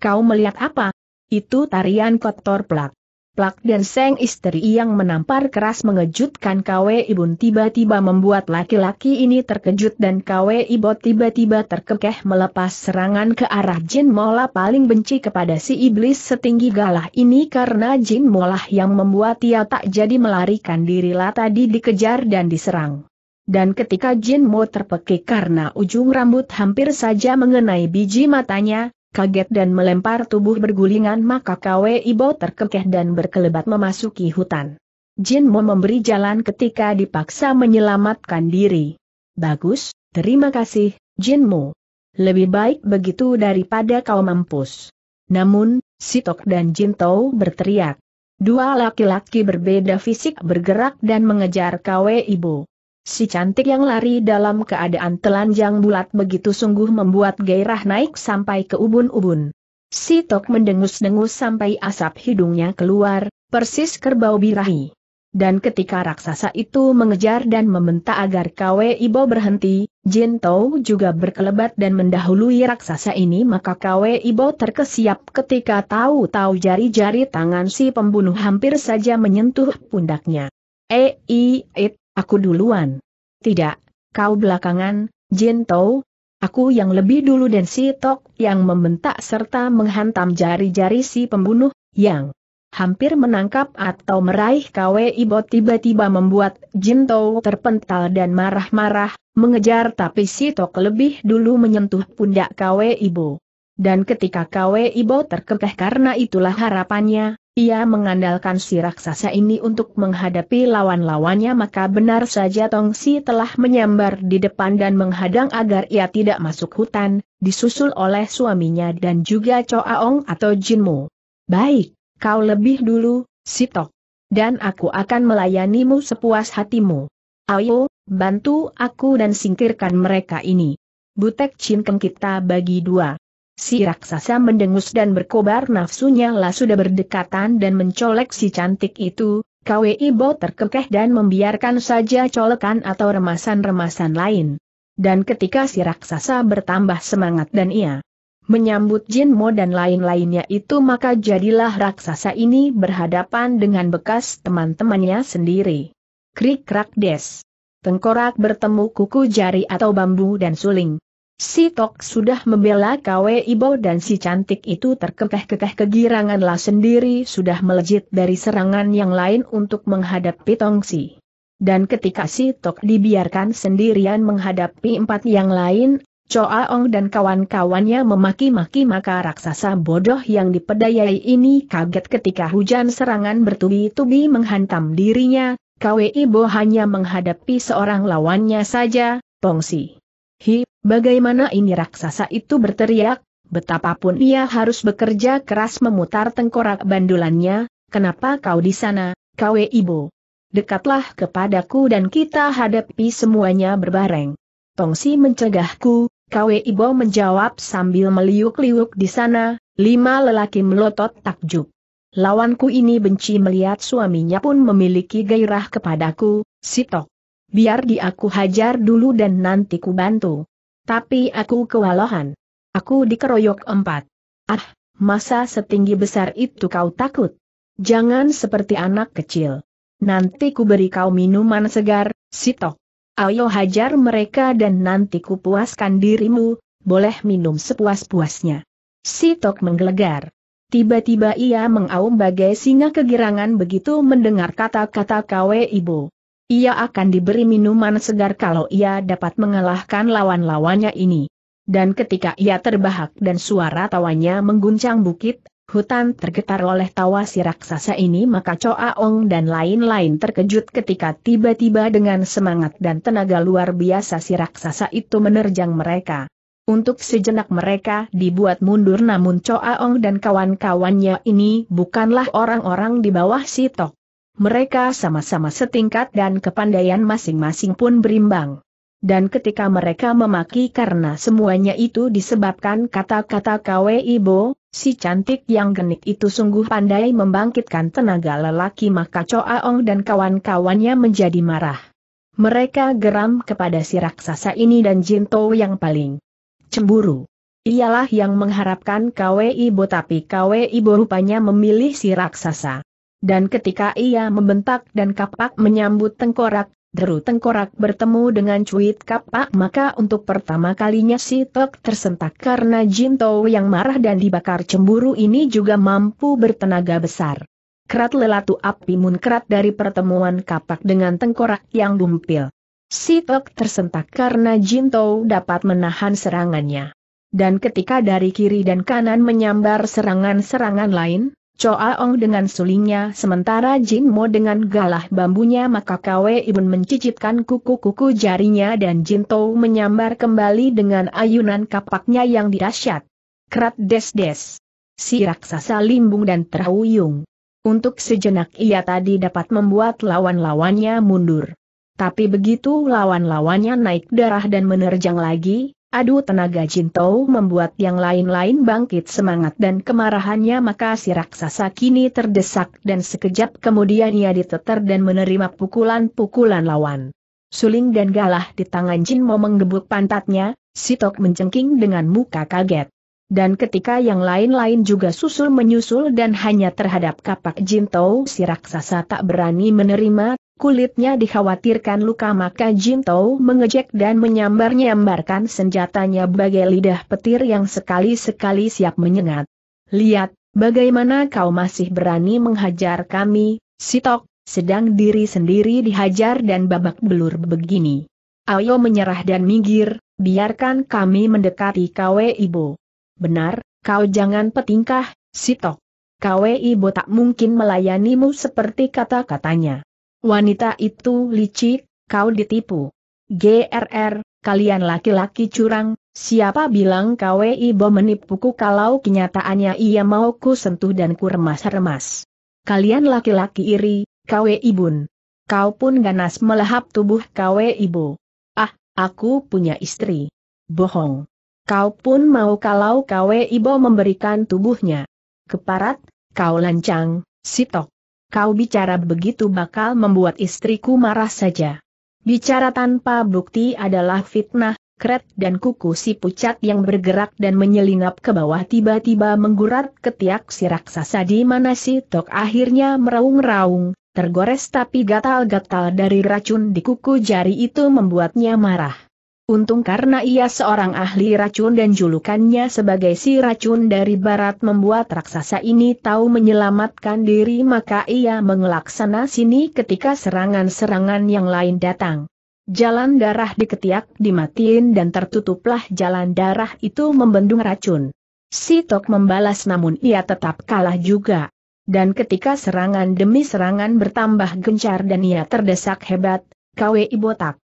Kau melihat apa? Itu tarian kotor plak. Plak dan Seng istri yang menampar keras mengejutkan Kwe Ibun tiba-tiba membuat laki-laki ini terkejut dan Kwe Ibot tiba-tiba terkekeh melepas serangan ke arah Jin Mola paling benci kepada si iblis setinggi galah ini karena Jin Mola yang membuat ia tak jadi melarikan diri lah tadi dikejar dan diserang. Dan ketika Jin Mo terpekik karena ujung rambut hampir saja mengenai biji matanya, kaget dan melempar tubuh bergulingan maka Kwe Ibo terkekeh dan berkelebat memasuki hutan. Jin Mo memberi jalan ketika dipaksa menyelamatkan diri. Bagus, terima kasih, Jin Mo. Lebih baik begitu daripada kau mampus. Namun, Sitok dan Jin Tou berteriak. Dua laki-laki berbeda fisik bergerak dan mengejar Kwe Ibo. Si cantik yang lari dalam keadaan telanjang bulat begitu sungguh membuat gairah naik sampai ke ubun-ubun. Si Tok mendengus-dengus sampai asap hidungnya keluar, persis kerbau birahi. Dan ketika raksasa itu mengejar dan meminta agar Kwe Ibo berhenti, Jin Tou juga berkelebat dan mendahului raksasa ini maka Kwe Ibo terkesiap ketika tahu-tahu jari-jari tangan si pembunuh hampir saja menyentuh pundaknya. Eh, it, Aku duluan. Tidak, kau belakangan, Jin Tou. Aku yang lebih dulu dan si Tok yang membentak serta menghantam jari-jari si pembunuh, yang hampir menangkap atau meraih KWI Bot tiba-tiba membuat Jin Tou terpental dan marah-marah, mengejar tapi si Tok lebih dulu menyentuh pundak KWI Bo. Dan ketika KWI Bo terkekeh karena itulah harapannya, ia mengandalkan si raksasa ini untuk menghadapi lawan-lawannya maka benar saja Tong Si telah menyambar di depan dan menghadang agar ia tidak masuk hutan, disusul oleh suaminya dan juga Choa Ong atau Jin Jinmu. Baik, kau lebih dulu, Si Tok, Dan aku akan melayanimu sepuas hatimu. Ayo, bantu aku dan singkirkan mereka ini. Butek Chin Keng kita bagi dua. Si raksasa mendengus dan berkobar nafsunya lah sudah berdekatan dan mencolek si cantik itu, KWI Bo terkekeh dan membiarkan saja colekan atau remasan-remasan lain. Dan ketika si raksasa bertambah semangat dan ia menyambut Jin Mo dan lain-lainnya itu maka jadilah raksasa ini berhadapan dengan bekas teman-temannya sendiri. Krik-krak des. Tengkorak bertemu kuku jari atau bambu dan suling si Tok sudah membela Kwe Ibo dan si cantik itu terkekeh-kekeh kegiranganlah sendiri sudah melejit dari serangan yang lain untuk menghadapi Tongsi. Dan ketika si Tok dibiarkan sendirian menghadapi empat yang lain, Choa Ong dan kawan-kawannya memaki-maki maka raksasa bodoh yang dipedayai ini kaget ketika hujan serangan bertubi-tubi menghantam dirinya, Kwe Ibo hanya menghadapi seorang lawannya saja, Tongsi. Hi, Bagaimana ini raksasa itu berteriak, betapapun ia harus bekerja keras memutar tengkorak bandulannya, kenapa kau di sana, kau ibu? Dekatlah kepadaku dan kita hadapi semuanya berbareng. Tongsi mencegahku, Kau ibu menjawab sambil meliuk-liuk di sana, lima lelaki melotot takjub. Lawanku ini benci melihat suaminya pun memiliki gairah kepadaku, sitok. Biar diaku hajar dulu dan nanti ku bantu. Tapi aku kewalahan. Aku dikeroyok empat. Ah, masa setinggi besar itu kau takut? Jangan seperti anak kecil. Nanti ku beri kau minuman segar, sitok. Ayo hajar mereka dan nanti ku puaskan dirimu, boleh minum sepuas-puasnya. Sitok menggelegar. Tiba-tiba ia mengaum bagai singa kegirangan begitu mendengar kata-kata kawe Ibu. Ia akan diberi minuman segar kalau ia dapat mengalahkan lawan-lawannya ini. Dan ketika ia terbahak dan suara tawanya mengguncang bukit, hutan tergetar oleh tawa si raksasa ini maka Coa Ong dan lain-lain terkejut ketika tiba-tiba dengan semangat dan tenaga luar biasa si raksasa itu menerjang mereka. Untuk sejenak mereka dibuat mundur namun Coa Ong dan kawan-kawannya ini bukanlah orang-orang di bawah sitok. Mereka sama-sama setingkat dan kepandaian masing-masing pun berimbang. Dan ketika mereka memaki karena semuanya itu disebabkan kata-kata Kwe Ibo, si cantik yang genik itu sungguh pandai membangkitkan tenaga lelaki maka Choaong dan kawan-kawannya menjadi marah. Mereka geram kepada si raksasa ini dan Jinto yang paling cemburu. Ialah yang mengharapkan Kwe Ibo tapi Kwe Ibo rupanya memilih si raksasa dan ketika ia membentak dan kapak menyambut tengkorak, deru tengkorak bertemu dengan cuit kapak maka untuk pertama kalinya si Tok tersentak karena jin Jinto yang marah dan dibakar cemburu ini juga mampu bertenaga besar. Kerat lelatu api munkrat dari pertemuan kapak dengan tengkorak yang lumpil. Si Tok tersentak karena jin Jinto dapat menahan serangannya. Dan ketika dari kiri dan kanan menyambar serangan-serangan lain, Ong dengan sulingnya sementara Jin Mo dengan galah bambunya maka Kwe Ibn mencicipkan kuku-kuku jarinya dan Jin Tou menyambar kembali dengan ayunan kapaknya yang dirasyat. Kerat des-des. Si raksasa limbung dan terhuyung. Untuk sejenak ia tadi dapat membuat lawan-lawannya mundur. Tapi begitu lawan-lawannya naik darah dan menerjang lagi, Adu tenaga Jintou membuat yang lain-lain bangkit semangat dan kemarahannya maka si raksasa kini terdesak dan sekejap kemudian ia diteter dan menerima pukulan-pukulan lawan. Suling dan galah di tangan Jin mau menggebuk pantatnya, Sitok menjengking dengan muka kaget. Dan ketika yang lain-lain juga susul menyusul dan hanya terhadap kapak Jintou si raksasa tak berani menerima Kulitnya dikhawatirkan luka maka Jin Tao mengejek dan menyambar-nyambarkan senjatanya bagai lidah petir yang sekali-sekali siap menyengat. Lihat, bagaimana kau masih berani menghajar kami, Sitok, sedang diri sendiri dihajar dan babak belur begini. Ayo menyerah dan minggir, biarkan kami mendekati kau Ibu. Benar, kau jangan petingkah, Sitok. Kau Ibu tak mungkin melayanimu seperti kata-katanya. Wanita itu licik, kau ditipu. GRR, kalian laki-laki curang, siapa bilang kau ibu menipuku kalau kenyataannya ia mau ku sentuh dan ku remas-remas. Kalian laki-laki iri, kau ibun Kau pun ganas melahap tubuh kau ibu Ah, aku punya istri. Bohong. Kau pun mau kalau kau ibu memberikan tubuhnya. Keparat, kau lancang, sitok kau bicara begitu bakal membuat istriku marah saja. Bicara tanpa bukti adalah fitnah, kret dan kuku si pucat yang bergerak dan menyelinap ke bawah tiba-tiba menggurat ketiak si raksasa di mana si tok akhirnya meraung-raung, tergores tapi gatal-gatal dari racun di kuku jari itu membuatnya marah. Untung karena ia seorang ahli racun dan julukannya sebagai si racun dari barat membuat raksasa ini tahu menyelamatkan diri maka ia mengelak sana sini ketika serangan-serangan yang lain datang. Jalan darah diketiak dimatiin dan tertutuplah jalan darah itu membendung racun. Si tok membalas namun ia tetap kalah juga. Dan ketika serangan demi serangan bertambah gencar dan ia terdesak hebat, KWI botak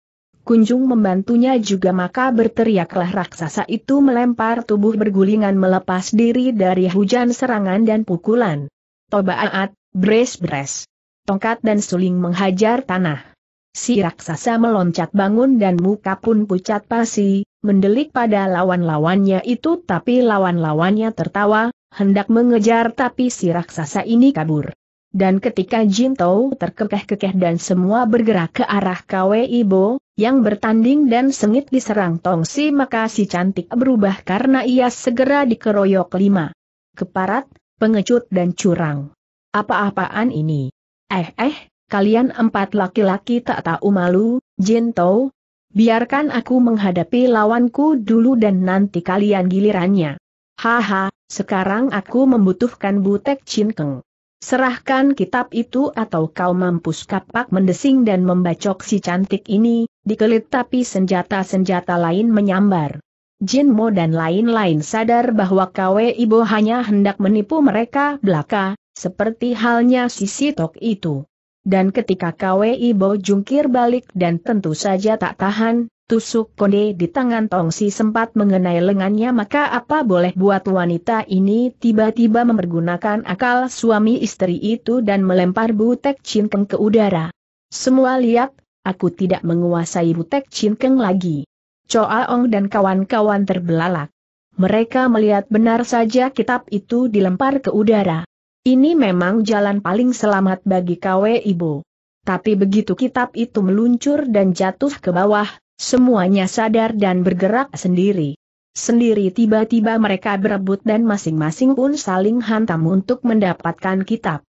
kunjung membantunya juga maka berteriaklah raksasa itu melempar tubuh bergulingan melepas diri dari hujan serangan dan pukulan. Tobaat, bres-bres. Tongkat dan suling menghajar tanah. Si raksasa meloncat bangun dan muka pun pucat pasi, mendelik pada lawan-lawannya itu tapi lawan-lawannya tertawa, hendak mengejar tapi si raksasa ini kabur. Dan ketika Jin Tou terkekeh-kekeh dan semua bergerak ke arah Kwe Ibo, yang bertanding dan sengit diserang Tong Si maka si cantik berubah karena ia segera dikeroyok lima. Keparat, pengecut dan curang. Apa-apaan ini? Eh eh, kalian empat laki-laki tak tahu malu, Jin Tou. Biarkan aku menghadapi lawanku dulu dan nanti kalian gilirannya. Haha, sekarang aku membutuhkan Butek Cinkeng serahkan kitab itu atau kau mampus kapak mendesing dan membacok si cantik ini, dikelit tapi senjata-senjata lain menyambar. Jin Mo dan lain-lain sadar bahwa Kwe Ibo hanya hendak menipu mereka belaka, seperti halnya si Sitok itu. Dan ketika Kwe Ibo jungkir balik dan tentu saja tak tahan, Tusuk konde di tangan Tongsi sempat mengenai lengannya maka apa boleh buat wanita ini tiba-tiba mempergunakan akal suami istri itu dan melempar butek cinkeng ke udara. Semua lihat, aku tidak menguasai butek cinkeng lagi. Choa Ong dan kawan-kawan terbelalak. Mereka melihat benar saja kitab itu dilempar ke udara. Ini memang jalan paling selamat bagi KW Ibu. Tapi begitu kitab itu meluncur dan jatuh ke bawah, Semuanya sadar dan bergerak sendiri. Sendiri tiba-tiba mereka berebut dan masing-masing pun saling hantam untuk mendapatkan kitab.